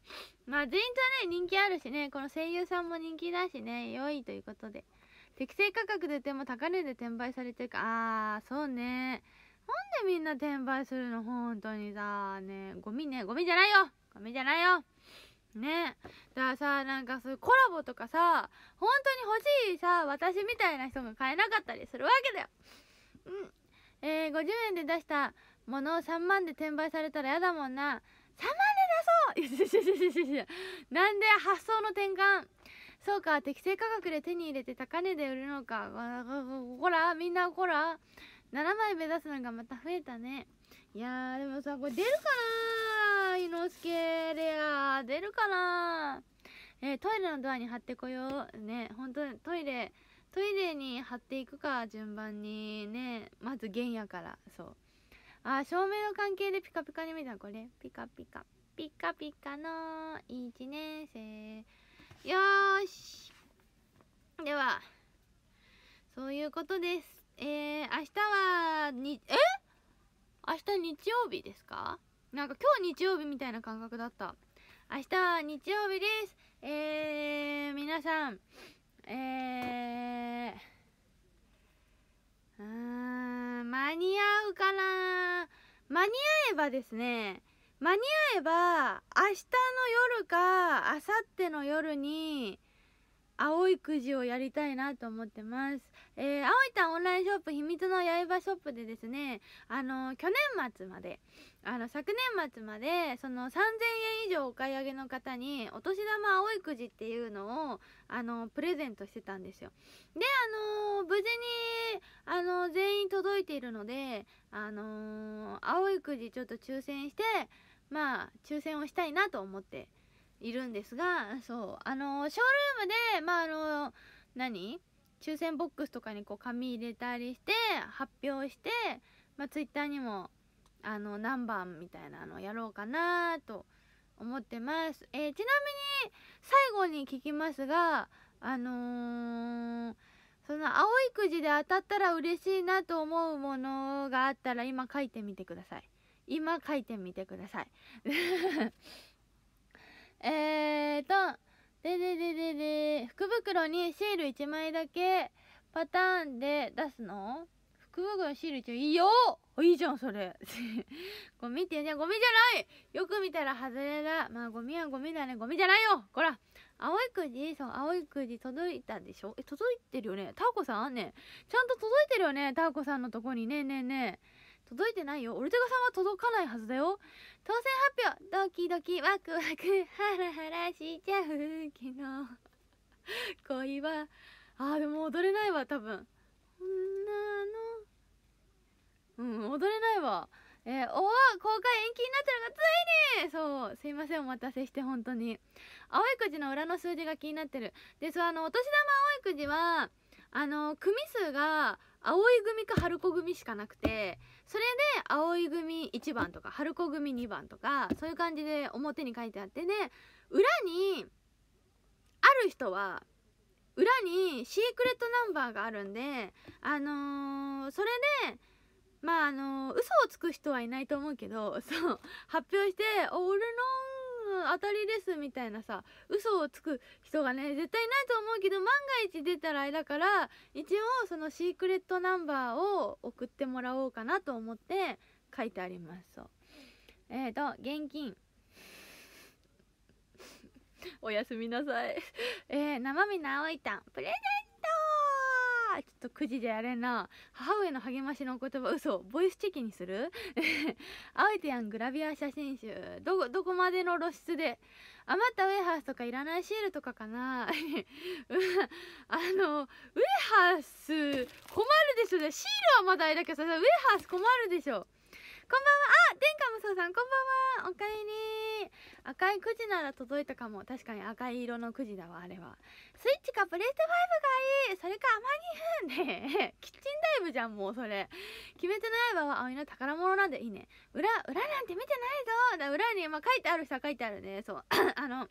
すまあ、善逸はね、人気あるしね、この声優さんも人気だしね、良いということで。適正価格ででも高値で転売されてるか、あー、そうね。なんでみんな転売するの本当にさ、ねゴミね、ゴミじゃないよゴミじゃないよねだからさ、なんかそういうコラボとかさ、本当に欲しいさ、私みたいな人が買えなかったりするわけだよ。うん。えー、50円で出したものを3万で転売されたらやだもんな。3万で出そうなんで発想の転換そうか、適正価格で手に入れて高値で売るのか。ほら、みんなほら。7枚目指すのがまた増えたねいやでもさこれ出るかな伊之助レア出るかなえー、トイレのドアに貼ってこようね本当とトイレトイレに貼っていくか順番にねまず原野からそうあ照明の関係でピカピカに見たこれピカピカピカピカの1年生よしではそういうことですえー、明日はにえ明日日曜日ですかなんか今日日曜日みたいな感覚だった明日は日曜日ですえー、皆さんえー、間に合うかな間に合えばですね間に合えば明日の夜か明後日の夜に青いくじをやりたいなと思ってますえー、あいタゃんオンラインショップ秘密の刃ショップでですね、あのー、去年末まで、あの、昨年末まで、その3000円以上お買い上げの方に、お年玉青いくじっていうのを、あのー、プレゼントしてたんですよ。で、あの無事に、あの全員届いているので、あの青いくじちょっと抽選して、まあ、抽選をしたいなと思っているんですが、そう、あのショールームで、まあ、あの何抽選ボックスとかにこう紙入れたりして発表して、まあ、Twitter にもあの何番みたいなのやろうかなと思ってます、えー、ちなみに最後に聞きますがあのー、その青いくじで当たったら嬉しいなと思うものがあったら今書いてみてください今書いてみてください えーとででででで福袋にシール1枚だけパターンで出すの福袋シール1枚いいよいいじゃんそれ ゴミってねゴミじゃないよく見たら外れだまあゴミはゴミだねゴミじゃないよこら青いくじそう青いくじ届いたでしょえ届いてるよねターコさんねちゃんと届いてるよねターコさんのとこにねえねえねえ届いてないよオルテガさんは届かないはずだよ当選発表ドキドキワクワクハラハラしちゃうけど恋はあーでも踊れないわ多分女のうん踊れないわえー、おお公開延期になったのがついにそうすいませんお待たせして本当に青いくじの裏の数字が気になってるでそうあのお年玉青いくじはあの組数が葵組か春子組しかなくてそれで葵組1番とか春子組2番とかそういう感じで表に書いてあってで、ね、裏にある人は裏にシークレットナンバーがあるんであのー、それでまああのー、嘘をつく人はいないと思うけどそう発表して「オールロン当たりですみたいなさ嘘をつく人がね絶対ないと思うけど万が一出たらあれだから一応そのシークレットナンバーを送ってもらおうかなと思って書いてありますそうえーと現金 おやすみなさいえー、生身の青いたんプレゼントちょっと9時じゃやれんな母上の励ましの言葉嘘ボイスチェキにする アウティアングラビア写真集どどこまでの露出で余ったウェハースとかいらないシールとかかな あのウェハース困るでしょシールはまだあれだけどさウェハース困るでしょこんばんはあ天下無双さんこんばんはおかえり赤いくじなら届いたかも確かに赤い色のくじだわあれはスイッチかプレステ5がいいそれかアマギフねキッチンダイブじゃんもうそれ決めてないわは葵の宝物なんでいいね裏裏なんて見てないぞだ裏に、まあ、書いてある人は書いてあるねそう あの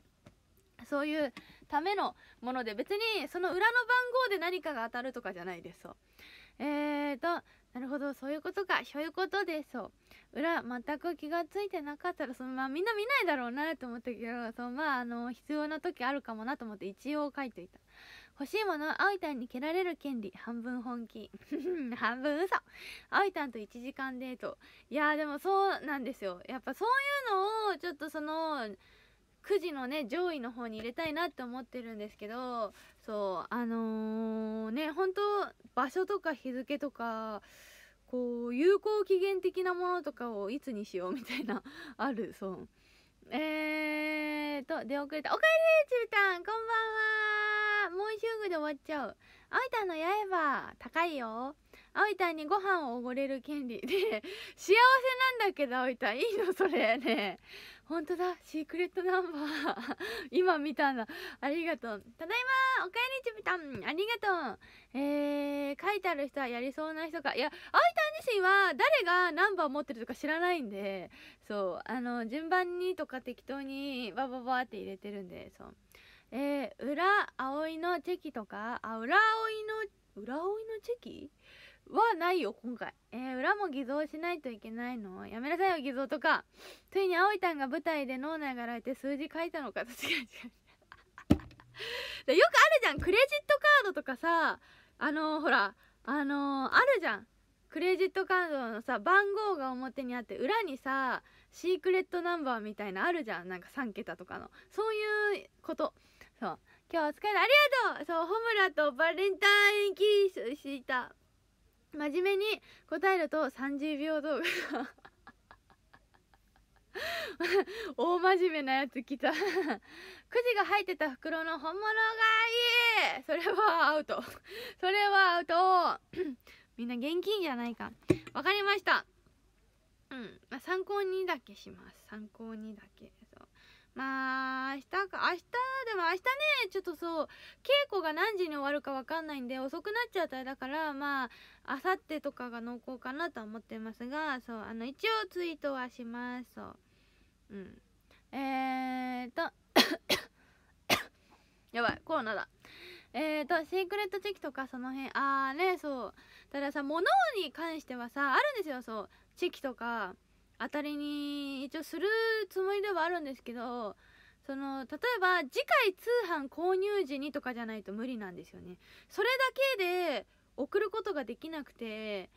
そういうためのもので別にその裏の番号で何かが当たるとかじゃないですそうえーとなるほどそういうことかそういうことでそう裏全く気が付いてなかったらそのまあみんな見ないだろうなと思ったけどそのまああの必要な時あるかもなと思って一応書いといた欲しいものは葵たんに蹴られる権利半分本気 半分嘘葵たんと1時間デートいやでもそうなんですよやっぱそういうのをちょっとその9時のね上位の方に入れたいなって思ってるんですけどそうあのー、ね本当場所とか日付とかこう有効期限的なものとかをいつにしようみたいな あるそうえーと出遅れたおかえりちびたんこんばんはもうすぐで終わっちゃうあんたの刃高いよあおいたんにご飯をおごれる権利で、幸せなんだけどあおいたんいいのそれねほんとだシークレットナンバー 今見たんだありがとうただいまおかえりちびたんありがとうえー、書いてある人はやりそうな人かいやあおいたん自身は誰がナンバー持ってるとか知らないんでそうあの順番にとか適当にバババって入れてるんでそうえー、裏葵のチェキとかあ裏葵の裏葵のチェキはないよ今回えー、裏も偽造しないといけないのやめなさいよ偽造とかついに葵たんが舞台で脳内がられて数字書いたのか違う違う よくあるじゃんクレジットカードとかさあのー、ほらあのー、あるじゃんクレジットカードのさ番号が表にあって裏にさシークレットナンバーみたいなあるじゃんなんか3桁とかのそういうことそう今日お疲れありがとうそうホムラとバレンタインキースした真面目に答えると30秒動画大真面目なやつ来たくじが入ってた袋の本物がいいそれはアウトそれはアウト みんな現金じゃないかわかりましたうん、まあ、参考にだけします参考にだけまあ明日か明日でも明日ねちょっとそう稽古が何時に終わるか分かんないんで遅くなっちゃっただからまあ明後日とかが濃厚かなとは思ってますがそうあの一応ツイートはしますそううんえーと やばいコロナだえーとシークレットチェキとかその辺あーねそうたださ物に関してはさあるんですよそうチェキとか当たりに一応するつもりではあるんですけどその例えば次回通販購入時にとかじゃないと無理なんですよねそれだけで送ることができなくて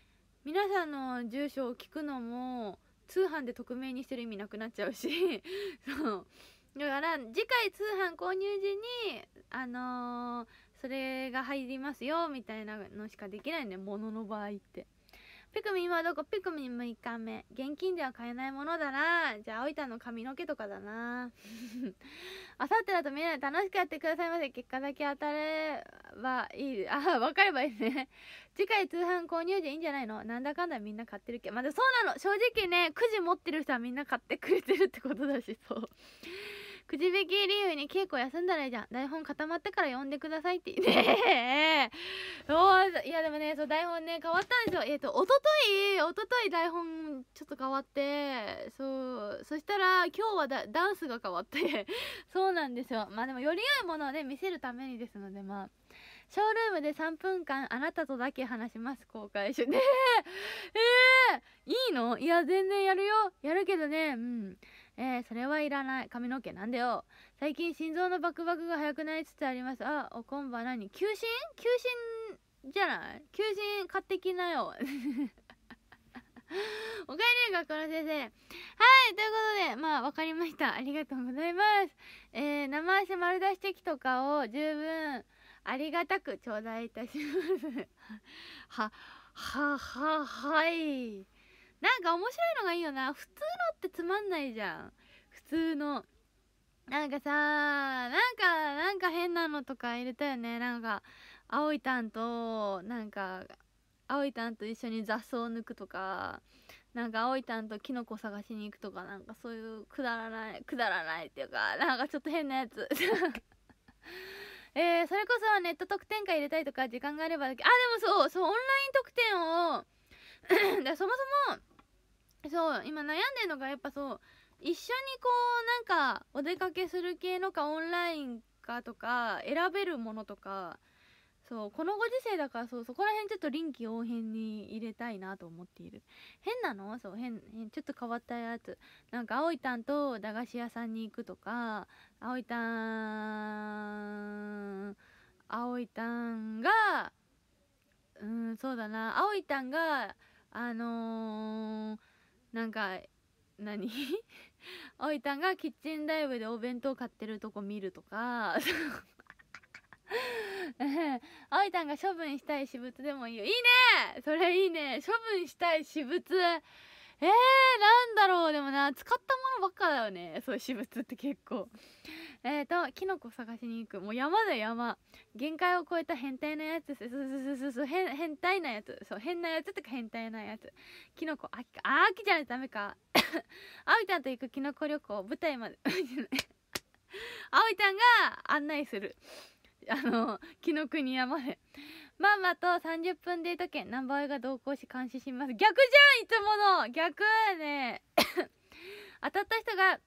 皆さんの住所を聞くのも通販で匿名にしてる意味なくなっちゃうし そうだから次回通販購入時にあのー、それが入りますよみたいなのしかできないんで物の場合って。ピクミンはどこピクミン6日目。現金では買えないものだな。じゃあ、おいたの髪の毛とかだな。あさってだとみんな楽しくやってくださいませ。結果だけ当たればいい。あ、わかればいいね。次回通販購入でいいんじゃないのなんだかんだみんな買ってるけど。まあ、そうなの。正直ね、くじ持ってる人はみんな買ってくれてるってことだし、そう。くじ引き理由に稽古休んだらいいじゃん台本固まってから読んでくださいってねえ いやでもねそう台本ね変わったんですよ えっ、ー、とおとといおととい台本ちょっと変わってそうそしたら今日はダンスが変わって そうなんですよまあでもより良いものをね見せるためにですのでまあショールームで3分間あなたとだけ話します公開中ねええー、いいのいや全然やるよやるけどねうんえー、それはいらない。髪の毛なんだよ。最近心臓のバクバクが速くなりつつあります。あ、おこんば何求心求心じゃない求心買ってきなよ。おかえり学校の先生。はい、ということで、まあ、わかりました。ありがとうございます。えー、生足丸出しチとかを十分ありがたく頂戴いたします。は、は、は、はい。なんか面白いのがいいよな普通のってつまんないじゃん普通のなんかさなんかなんか変なのとか入れたよねなんか青いタンとなんか青いタンと一緒に雑草を抜くとかなんか青いタンとキノコ探しに行くとかなんかそういうくだらないくだらないっていうかなんかちょっと変なやつ えー、それこそネット特典会入れたいとか時間があればあでもそうそうオンライン特典をだ そもそもそう今悩んでるのがやっぱそう一緒にこうなんかお出かけする系のかオンラインかとか選べるものとかそうこのご時世だからそうそこら辺ちょっと臨機応変に入れたいなと思っている変なのそう変ちょっと変わったやつなんか青いたんと駄菓子屋さんに行くとか青いたん葵たんがうんそうだな青いたんがあのー、なんか何 おいたんがキッチンライブでお弁当買ってるとこ見るとか おいたんが処分したい私物でもいいよいいねそれいいね処分したい私物えー、なんだろうでもな使ったものばっかだよねそういう私物って結構えーとキノコ探しに行くもう山だよ山限界を超えた変態なやつそうそうそうそう変変態なやつそう変なやつとか変態なやつキノコ秋かあ秋じゃないとダメかあおいちゃんと行くキノコ旅行舞台まであおいちゃんが案内する あの紀伊国山でまんまと30分デート券ワ波が同行し監視します逆じゃんいつもの逆ね 当たった人が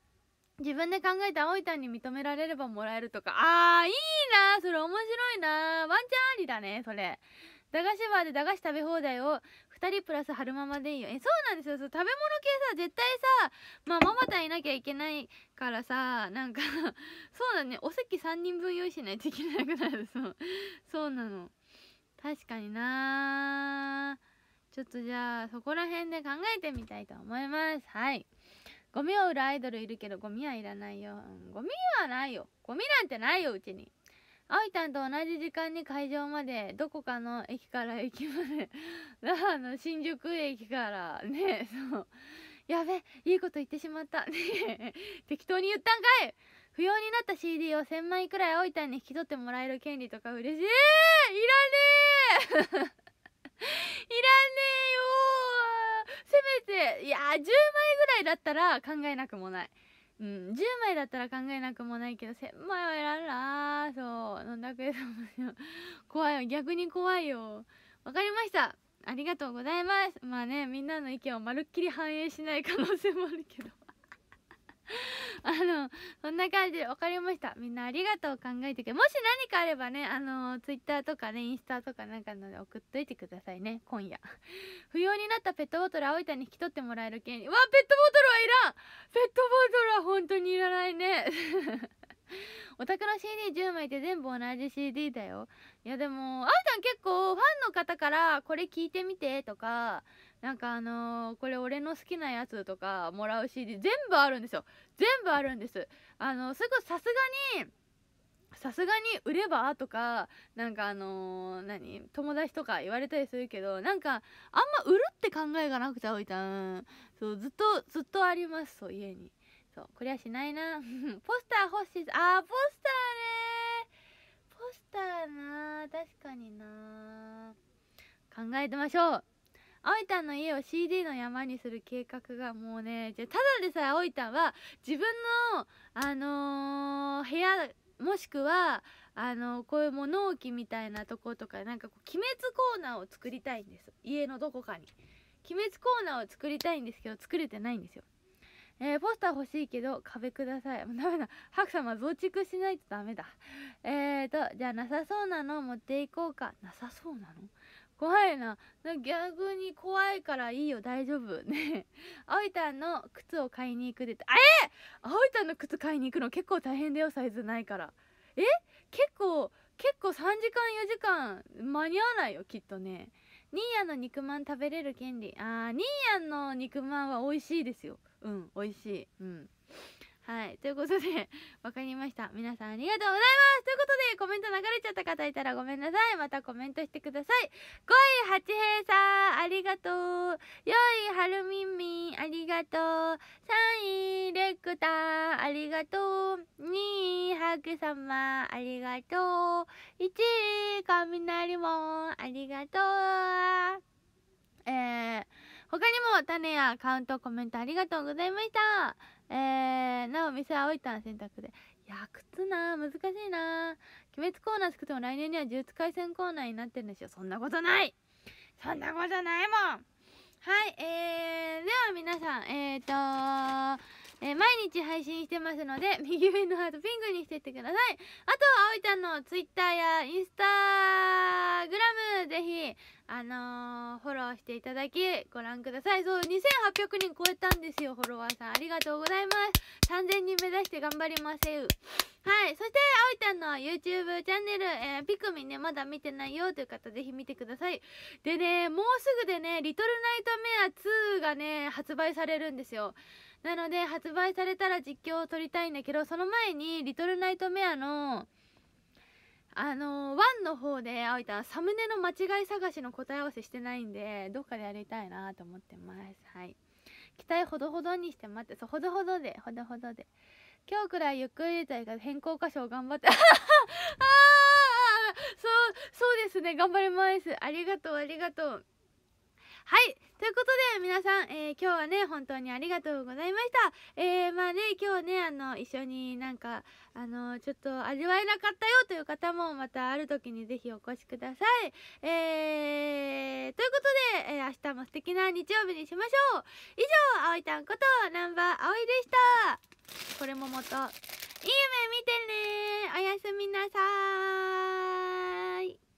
自分で考えた葵たんに認められればもらえるとかあーいいなそれ面白いなワンチャンありだねそれ駄菓子バーで駄菓子食べ放題を2人プラス春ママでいいよえそうなんですよそう食べ物系さ絶対さまあママたんいなきゃいけないからさなんか そうだねお席3人分用意しないといけなくなるそうそうなの確かになちょっとじゃあそこら辺で考えてみたいと思いますはいゴミを売るアイドルいるけどゴミはいらないよ、うん、ゴミはないよゴミなんてないようちにあいたんと同じ時間に会場までどこかの駅から行きまであ の新宿駅からねそうやべいいこと言ってしまったね適当に言ったんかい不要になった CD を1000枚くらいあいたんに引き取ってもらえる権利とか嬉しいいらねえ いらねえよせめていや10枚ぐらいだったら考えなくもないうん10枚だったら考えなくもないけど1000枚は選んらそう飲んだくれそうよ怖いよ逆に怖いよわかりましたありがとうございますまあねみんなの意見をまるっきり反映しない可能性もあるけど あのそんな感じで分かりましたみんなありがとう考えてくれもし何かあればねあのツイッターとかねインスタとかなんかので送っといてくださいね今夜 不要になったペットボトル青いたに引き取ってもらえる権利わペットボトルはいらんペットボトルは本当にいらないね お宅の CD10 枚って全部同じ CD だよいやでもあうちゃん結構ファンの方からこれ聞いてみてとかなんかあのー、これ俺の好きなやつとかもらう CD 全部あるんですよ全部あるんですあのすごいさすがにさすがに売ればとかなんかあのー、何友達とか言われたりするけどなんかあんま売るって考えがなくちゃおいたんそうずっとずっとありますそう家にそうこれはしないな ポスター欲しいあーポスターねポスターな確かにな考えてましょう葵たんの家を CD の山にする計画がもうねじゃただでさえ葵たんは自分のあのー、部屋もしくはあのー、こういう物置みたいなとことかなんかこう鬼滅コーナーを作りたいんです家のどこかに鬼滅コーナーを作りたいんですけど作れてないんですよえー、ポスター欲しいけど壁ください。もうダメだ。ハク様増築しないとダメだ。えーと、じゃあなさそうなの持っていこうか。なさそうなの怖いな逆に怖いからいいよ大丈夫ね葵たんの靴を買いに行くでってあえ葵たんの靴買いに行くの結構大変だよサイズないからえ結構結構3時間4時間間に合わないよきっとねニーヤの肉まん食べれる権利あーニーヤの肉まんは美味しいですようん美味しいうんはいということで分 かりました皆さんありがとうございますということでコメント流れちゃった方いたらごめんなさいまたコメントしてください5位八平さんありがとう4位はるみんみんありがとう3位レクター、ありがとう2位ハーク様ありがとう1位リもありがとうえー、他にも種やカウントコメントありがとうございましたえー、なお店青いターン選択でいや靴な難しいな鬼滅コーナー作っても来年には呪術廻戦コーナーになってるんですよそんなことないそんなことないもんはいえー、では皆さんえっ、ー、とえー、毎日配信してますので 右上のハートピンクにしてってくださいあとあおいちゃんのツイッターやインスタグラムぜひあのー、フォローしていただきご覧くださいそう2800人超えたんですよフォロワーさんありがとうございます3000人目指して頑張りまんはいそしてあおいちゃんの YouTube チャンネル、えー、ピクミンねまだ見てないよという方ぜひ見てくださいでねもうすぐでね「リトルナイトメア2」がね発売されるんですよなので発売されたら実況を撮りたいんだけどその前に「リトルナイトメアの」あのワンの方であいたサムネの間違い探しの答え合わせしてないんでどっかでやりたいなと思ってますはい期待ほどほどにして待ってそうほどほどでほどほどで今日くらいゆっくり入れたいから変更箇所を頑張って ああそうそうですね頑張りますありがとうありがとうはいということで皆さん、えー、今日はね本当にありがとうございましたえー、まあね今日ねあの一緒になんかあのちょっと味わえなかったよという方もまたある時に是非お越しくださいえー、ということで、え明日も素敵な日曜日にしましょう以上あおいたんこと南波あおいでしたこれももといい夢見てねおやすみなさい